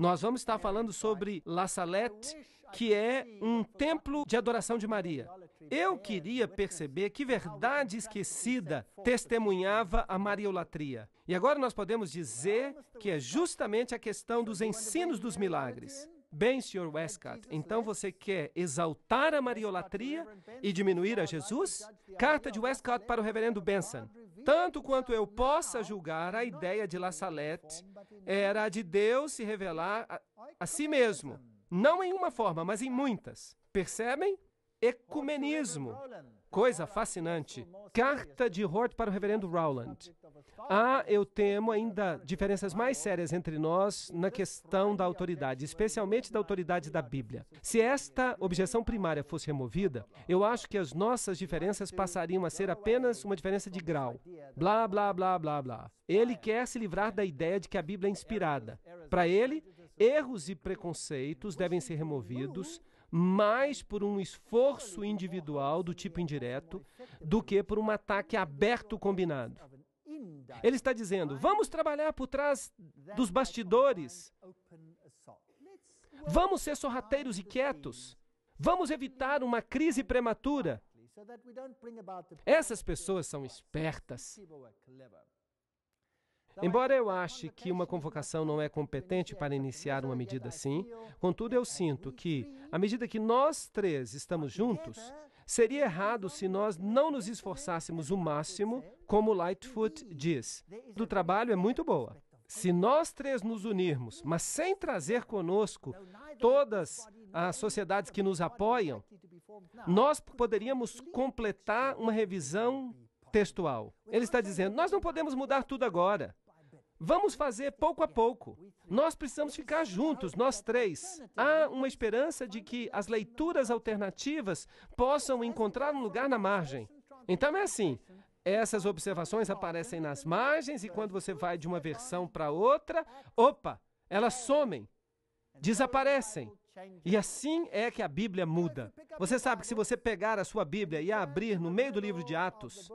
Speaker 1: Nós vamos estar falando sobre La Salette, que é um templo de adoração de Maria. Eu queria perceber que verdade esquecida testemunhava a mariolatria. E agora nós podemos dizer que é justamente a questão dos ensinos dos milagres. Bem, Sr. Westcott, então você quer exaltar a mariolatria e diminuir a Jesus? Carta de Westcott para o reverendo Benson. Tanto quanto eu possa julgar, a ideia de La Salette era a de Deus se revelar a, a si mesmo. Não em uma forma, mas em muitas. Percebem? Ecumenismo. Coisa fascinante. Carta de Hort para o reverendo Rowland. Há, ah, eu temo, ainda diferenças mais sérias entre nós na questão da autoridade, especialmente da autoridade da Bíblia. Se esta objeção primária fosse removida, eu acho que as nossas diferenças passariam a ser apenas uma diferença de grau. Blá, blá, blá, blá, blá. Ele quer se livrar da ideia de que a Bíblia é inspirada. Para ele, erros e preconceitos devem ser removidos mais por um esforço individual do tipo indireto do que por um ataque aberto combinado. Ele está dizendo: vamos trabalhar por trás dos bastidores. Vamos ser sorrateiros e quietos. Vamos evitar uma crise prematura. Essas pessoas são espertas. Então, Embora eu ache que uma convocação não é competente para iniciar uma medida assim, contudo eu sinto que, à medida que nós três estamos juntos, seria errado se nós não nos esforçássemos o máximo, como Lightfoot diz. Do trabalho é muito boa. Se nós três nos unirmos, mas sem trazer conosco todas as sociedades que nos apoiam, nós poderíamos completar uma revisão textual. Ele está dizendo: nós não podemos mudar tudo agora. Vamos fazer pouco a pouco. Nós precisamos ficar juntos, nós três. Há uma esperança de que as leituras alternativas possam encontrar um lugar na margem. Então é assim: essas observações aparecem nas margens, e quando você vai de uma versão para outra, opa, elas somem, desaparecem. E assim é que a Bíblia então, muda. Você sabe que se você pegar a sua Bíblia e a então, abrir então, no meio do livro de Atos,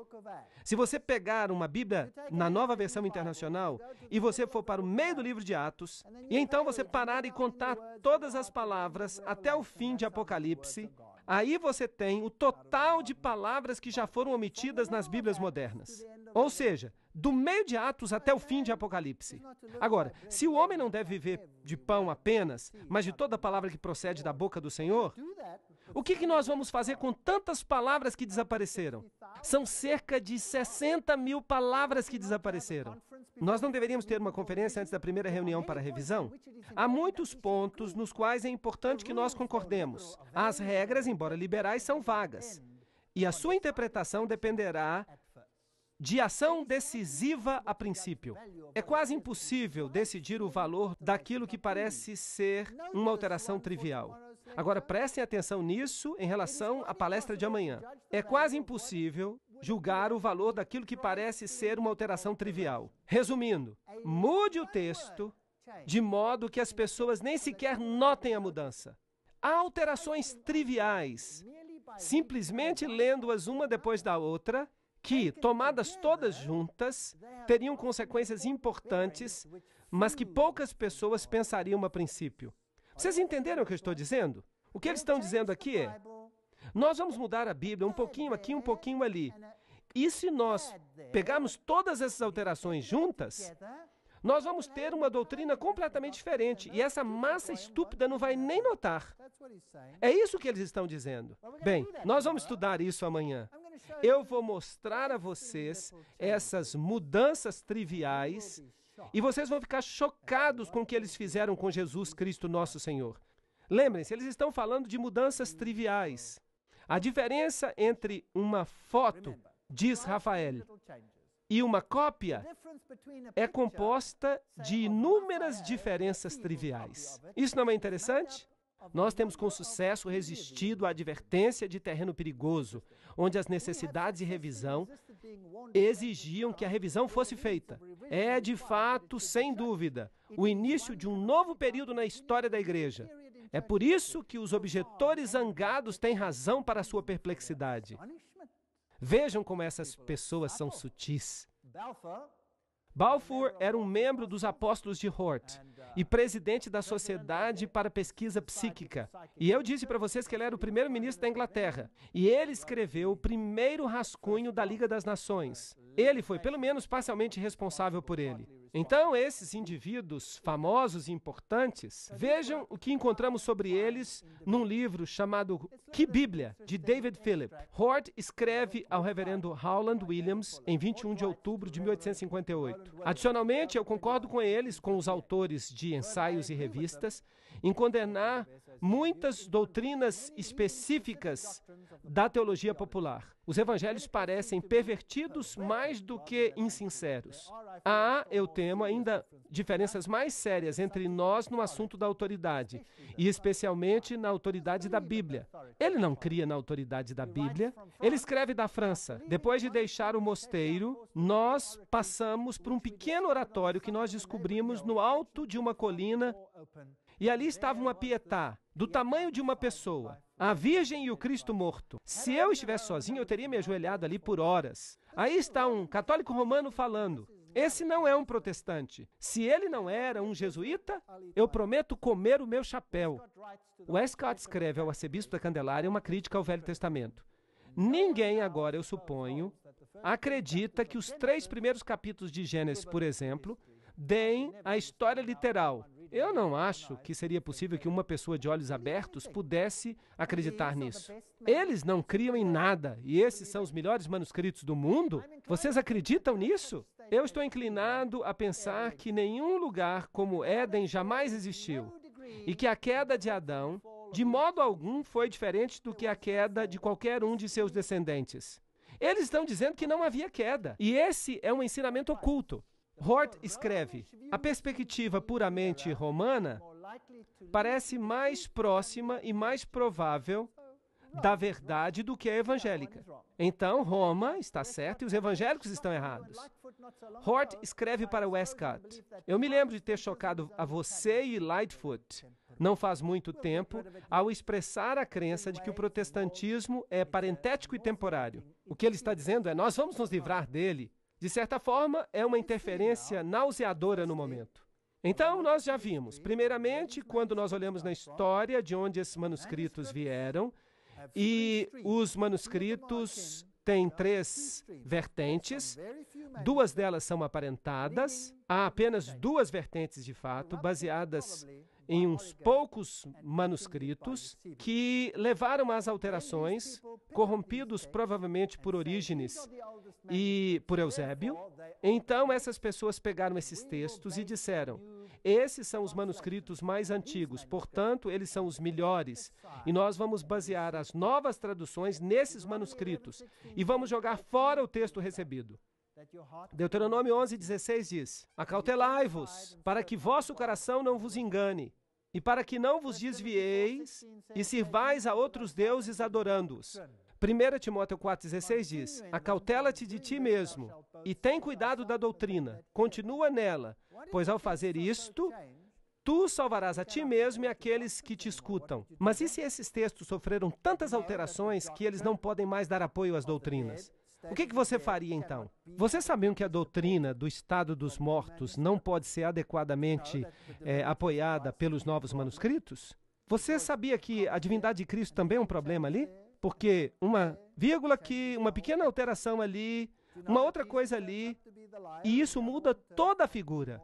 Speaker 1: se você pegar uma Bíblia na nova versão internacional e você for para o meio do livro de Atos, e então você parar e contar todas as palavras até o fim de Apocalipse, aí você tem o total de palavras que já foram omitidas nas Bíblias modernas. Ou seja, do meio de Atos até o fim de Apocalipse. Agora, se o homem não deve viver de pão apenas, mas de toda palavra que procede da boca do Senhor, o que, que nós vamos fazer com tantas palavras que desapareceram? São cerca de 60 mil palavras que desapareceram. Nós não deveríamos ter uma conferência antes da primeira reunião para revisão? Há muitos pontos nos quais é importante que nós concordemos. As regras, embora liberais, são vagas. E a sua interpretação dependerá de ação decisiva a princípio. É quase impossível decidir o valor daquilo que parece ser uma alteração trivial. Agora prestem atenção nisso em relação à palestra de amanhã. É quase impossível julgar o valor daquilo que parece ser uma alteração trivial. Resumindo, mude o texto de modo que as pessoas nem sequer notem a mudança. Há alterações triviais. Simplesmente lendo-as uma depois da outra, que, tomadas todas juntas, teriam consequências importantes, mas que poucas pessoas pensariam a princípio. Vocês entenderam o que eu estou dizendo? O que eles estão dizendo aqui é: nós vamos mudar a Bíblia um pouquinho aqui, um pouquinho ali. E se nós pegarmos todas essas alterações juntas, nós vamos ter uma doutrina completamente diferente e essa massa estúpida não vai nem notar. É isso que eles estão dizendo. Bem, nós vamos estudar isso amanhã. Eu vou mostrar a vocês essas mudanças triviais e vocês vão ficar chocados com o que eles fizeram com Jesus Cristo nosso Senhor. Lembrem-se, eles estão falando de mudanças triviais. A diferença entre uma foto, diz Rafael, e uma cópia é composta de inúmeras diferenças triviais. Isso não é interessante? Nós temos com sucesso resistido à advertência de terreno perigoso, onde as necessidades de revisão exigiam que a revisão fosse feita. É, de fato, sem dúvida, o início de um novo período na história da Igreja. É por isso que os objetores zangados têm razão para sua perplexidade. Vejam como essas pessoas são sutis. Balfour era um membro dos Apóstolos de Hort e presidente da Sociedade para Pesquisa Psíquica. E eu disse para vocês que ele era o primeiro-ministro da Inglaterra. E ele escreveu o primeiro rascunho da Liga das Nações. Ele foi, pelo menos, parcialmente responsável por ele. Então, esses indivíduos famosos e importantes, vejam o que encontramos sobre eles num livro chamado Que Bíblia, de David Philip. Hort escreve ao reverendo Howland Williams em 21 de outubro de 1858. Adicionalmente, eu concordo com eles, com os autores de ensaios e revistas, em condenar muitas doutrinas específicas da teologia popular. Os evangelhos parecem pervertidos mais do que insinceros. Há, ah, eu temo, ainda diferenças mais sérias entre nós no assunto da autoridade, e especialmente na autoridade da Bíblia. Ele não cria na autoridade da Bíblia. Ele escreve da França. Depois de deixar o mosteiro, nós passamos por um pequeno oratório que nós descobrimos no alto de uma colina e ali estava uma pietá, do tamanho de uma pessoa, a Virgem e o Cristo morto. Se eu estivesse sozinho, eu teria me ajoelhado ali por horas. Aí está um católico romano falando. Esse não é um protestante. Se ele não era um jesuíta, eu prometo comer o meu chapéu. Westcott escreve ao arcebispo da Candelária uma crítica ao Velho Testamento. Ninguém agora, eu suponho, acredita que os três primeiros capítulos de Gênesis, por exemplo, deem a história literal eu não acho que seria possível que uma pessoa de olhos abertos pudesse acreditar nisso. Eles não criam em nada e esses são os melhores manuscritos do mundo? Vocês acreditam nisso? Eu estou inclinado a pensar que nenhum lugar como Éden jamais existiu e que a queda de Adão, de modo algum, foi diferente do que a queda de qualquer um de seus descendentes. Eles estão dizendo que não havia queda. E esse é um ensinamento oculto. Hort escreve: a perspectiva puramente romana parece mais próxima e mais provável da verdade do que a evangélica. Então, Roma está certa e os evangélicos estão errados. Hort escreve para Westcott: Eu me lembro de ter chocado a você e Lightfoot não faz muito tempo ao expressar a crença de que o protestantismo é parentético e temporário. O que ele está dizendo é: nós vamos nos livrar dele de certa forma, é uma é interferência nauseadora no momento. Então, nós já vimos, primeiramente, quando nós olhamos tá na história de onde esses né, manuscritos vieram, é e os é manuscritos né? têm três vertentes, duas delas são aparentadas, há apenas duas vertentes de fato, baseadas em uns poucos manuscritos que levaram às alterações, corrompidos provavelmente por Orígenes e por Eusébio. Então essas pessoas pegaram esses textos e disseram: esses são os manuscritos mais antigos, portanto, eles são os melhores. E nós vamos basear as novas traduções nesses manuscritos e vamos jogar fora o texto recebido. Deuteronômio 11, 16 diz: Acautelai-vos, para que vosso coração não vos engane, e para que não vos desvieis e sirvais a outros deuses adorando-os. 1 Timóteo 4,16 diz: Acautela-te de ti mesmo e tem cuidado da doutrina, continua nela, pois ao fazer isto, tu salvarás a ti mesmo e aqueles que te escutam. Mas e se esses textos sofreram tantas alterações que eles não podem mais dar apoio às doutrinas? O que, que você faria então? Você sabia que a doutrina do estado dos mortos não pode ser adequadamente é, apoiada pelos novos manuscritos? Você sabia que a divindade de Cristo também é um problema ali? Porque uma vírgula aqui, uma pequena alteração ali, uma outra coisa ali, e isso muda toda a figura.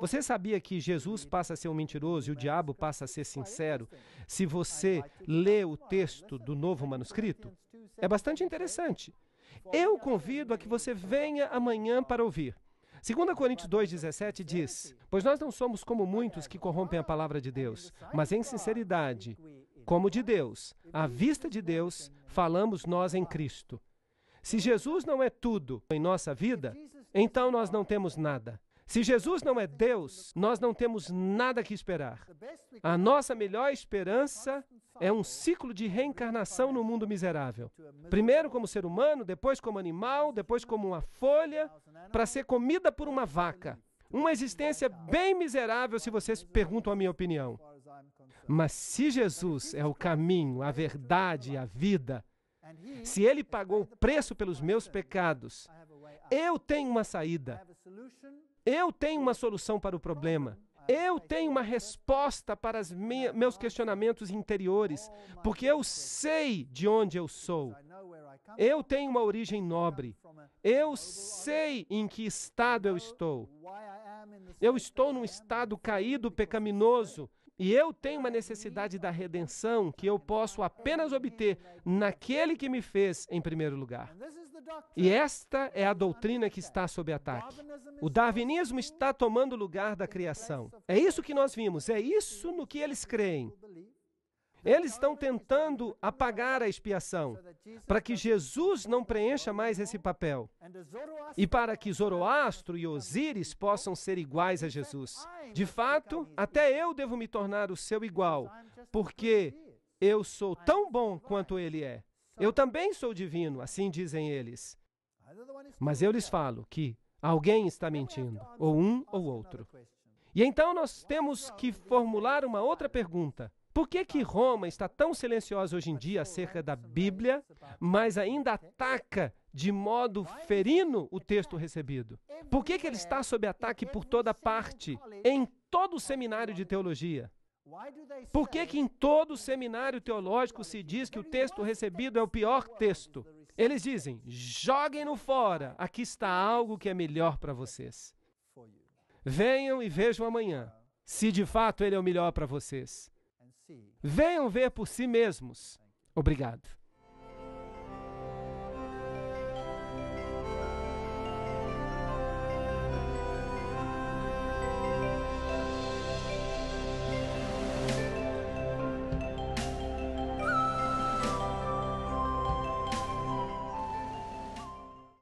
Speaker 1: Você sabia que Jesus passa a ser um mentiroso e o diabo passa a ser sincero se você lê o texto do novo manuscrito? É bastante interessante. Eu convido a que você venha amanhã para ouvir. 2 Coríntios 2,17 diz: Pois nós não somos como muitos que corrompem a palavra de Deus, mas em sinceridade, como de Deus, à vista de Deus, falamos nós em Cristo. Se Jesus não é tudo em nossa vida, então nós não temos nada. Se Jesus não é Deus, nós não temos nada que esperar. A nossa melhor esperança é um ciclo de reencarnação no mundo miserável. Primeiro como ser humano, depois como animal, depois como uma folha, para ser comida por uma vaca. Uma existência bem miserável, se vocês perguntam a minha opinião. Mas se Jesus é o caminho, a verdade, a vida, se ele pagou o preço pelos meus pecados, eu tenho uma saída. Eu tenho uma solução para o problema. Eu tenho uma resposta para os meus questionamentos interiores, porque eu sei de onde eu sou. Eu tenho uma origem nobre. Eu sei em que estado eu estou. Eu estou num estado caído, pecaminoso, e eu tenho uma necessidade da redenção que eu posso apenas obter naquele que me fez em primeiro lugar. E esta é a doutrina que está sob ataque. O darwinismo está tomando lugar da criação. É isso que nós vimos, é isso no que eles creem. Eles estão tentando apagar a expiação, para que Jesus não preencha mais esse papel e para que Zoroastro e Osíris possam ser iguais a Jesus. De fato, até eu devo me tornar o seu igual, porque eu sou tão bom quanto ele é. Eu também sou divino, assim dizem eles. Mas eu lhes falo que alguém está mentindo, ou um ou outro. E então nós temos que formular uma outra pergunta. Por que, que Roma está tão silenciosa hoje em dia acerca da Bíblia, mas ainda ataca de modo ferino o texto recebido? Por que, que ele está sob ataque por toda parte, em todo o seminário de teologia? Por que, que em todo o seminário teológico se diz que o texto recebido é o pior texto? Eles dizem: joguem-no fora, aqui está algo que é melhor para vocês. Venham e vejam amanhã, se de fato ele é o melhor para vocês. Venham ver por si mesmos. Obrigado.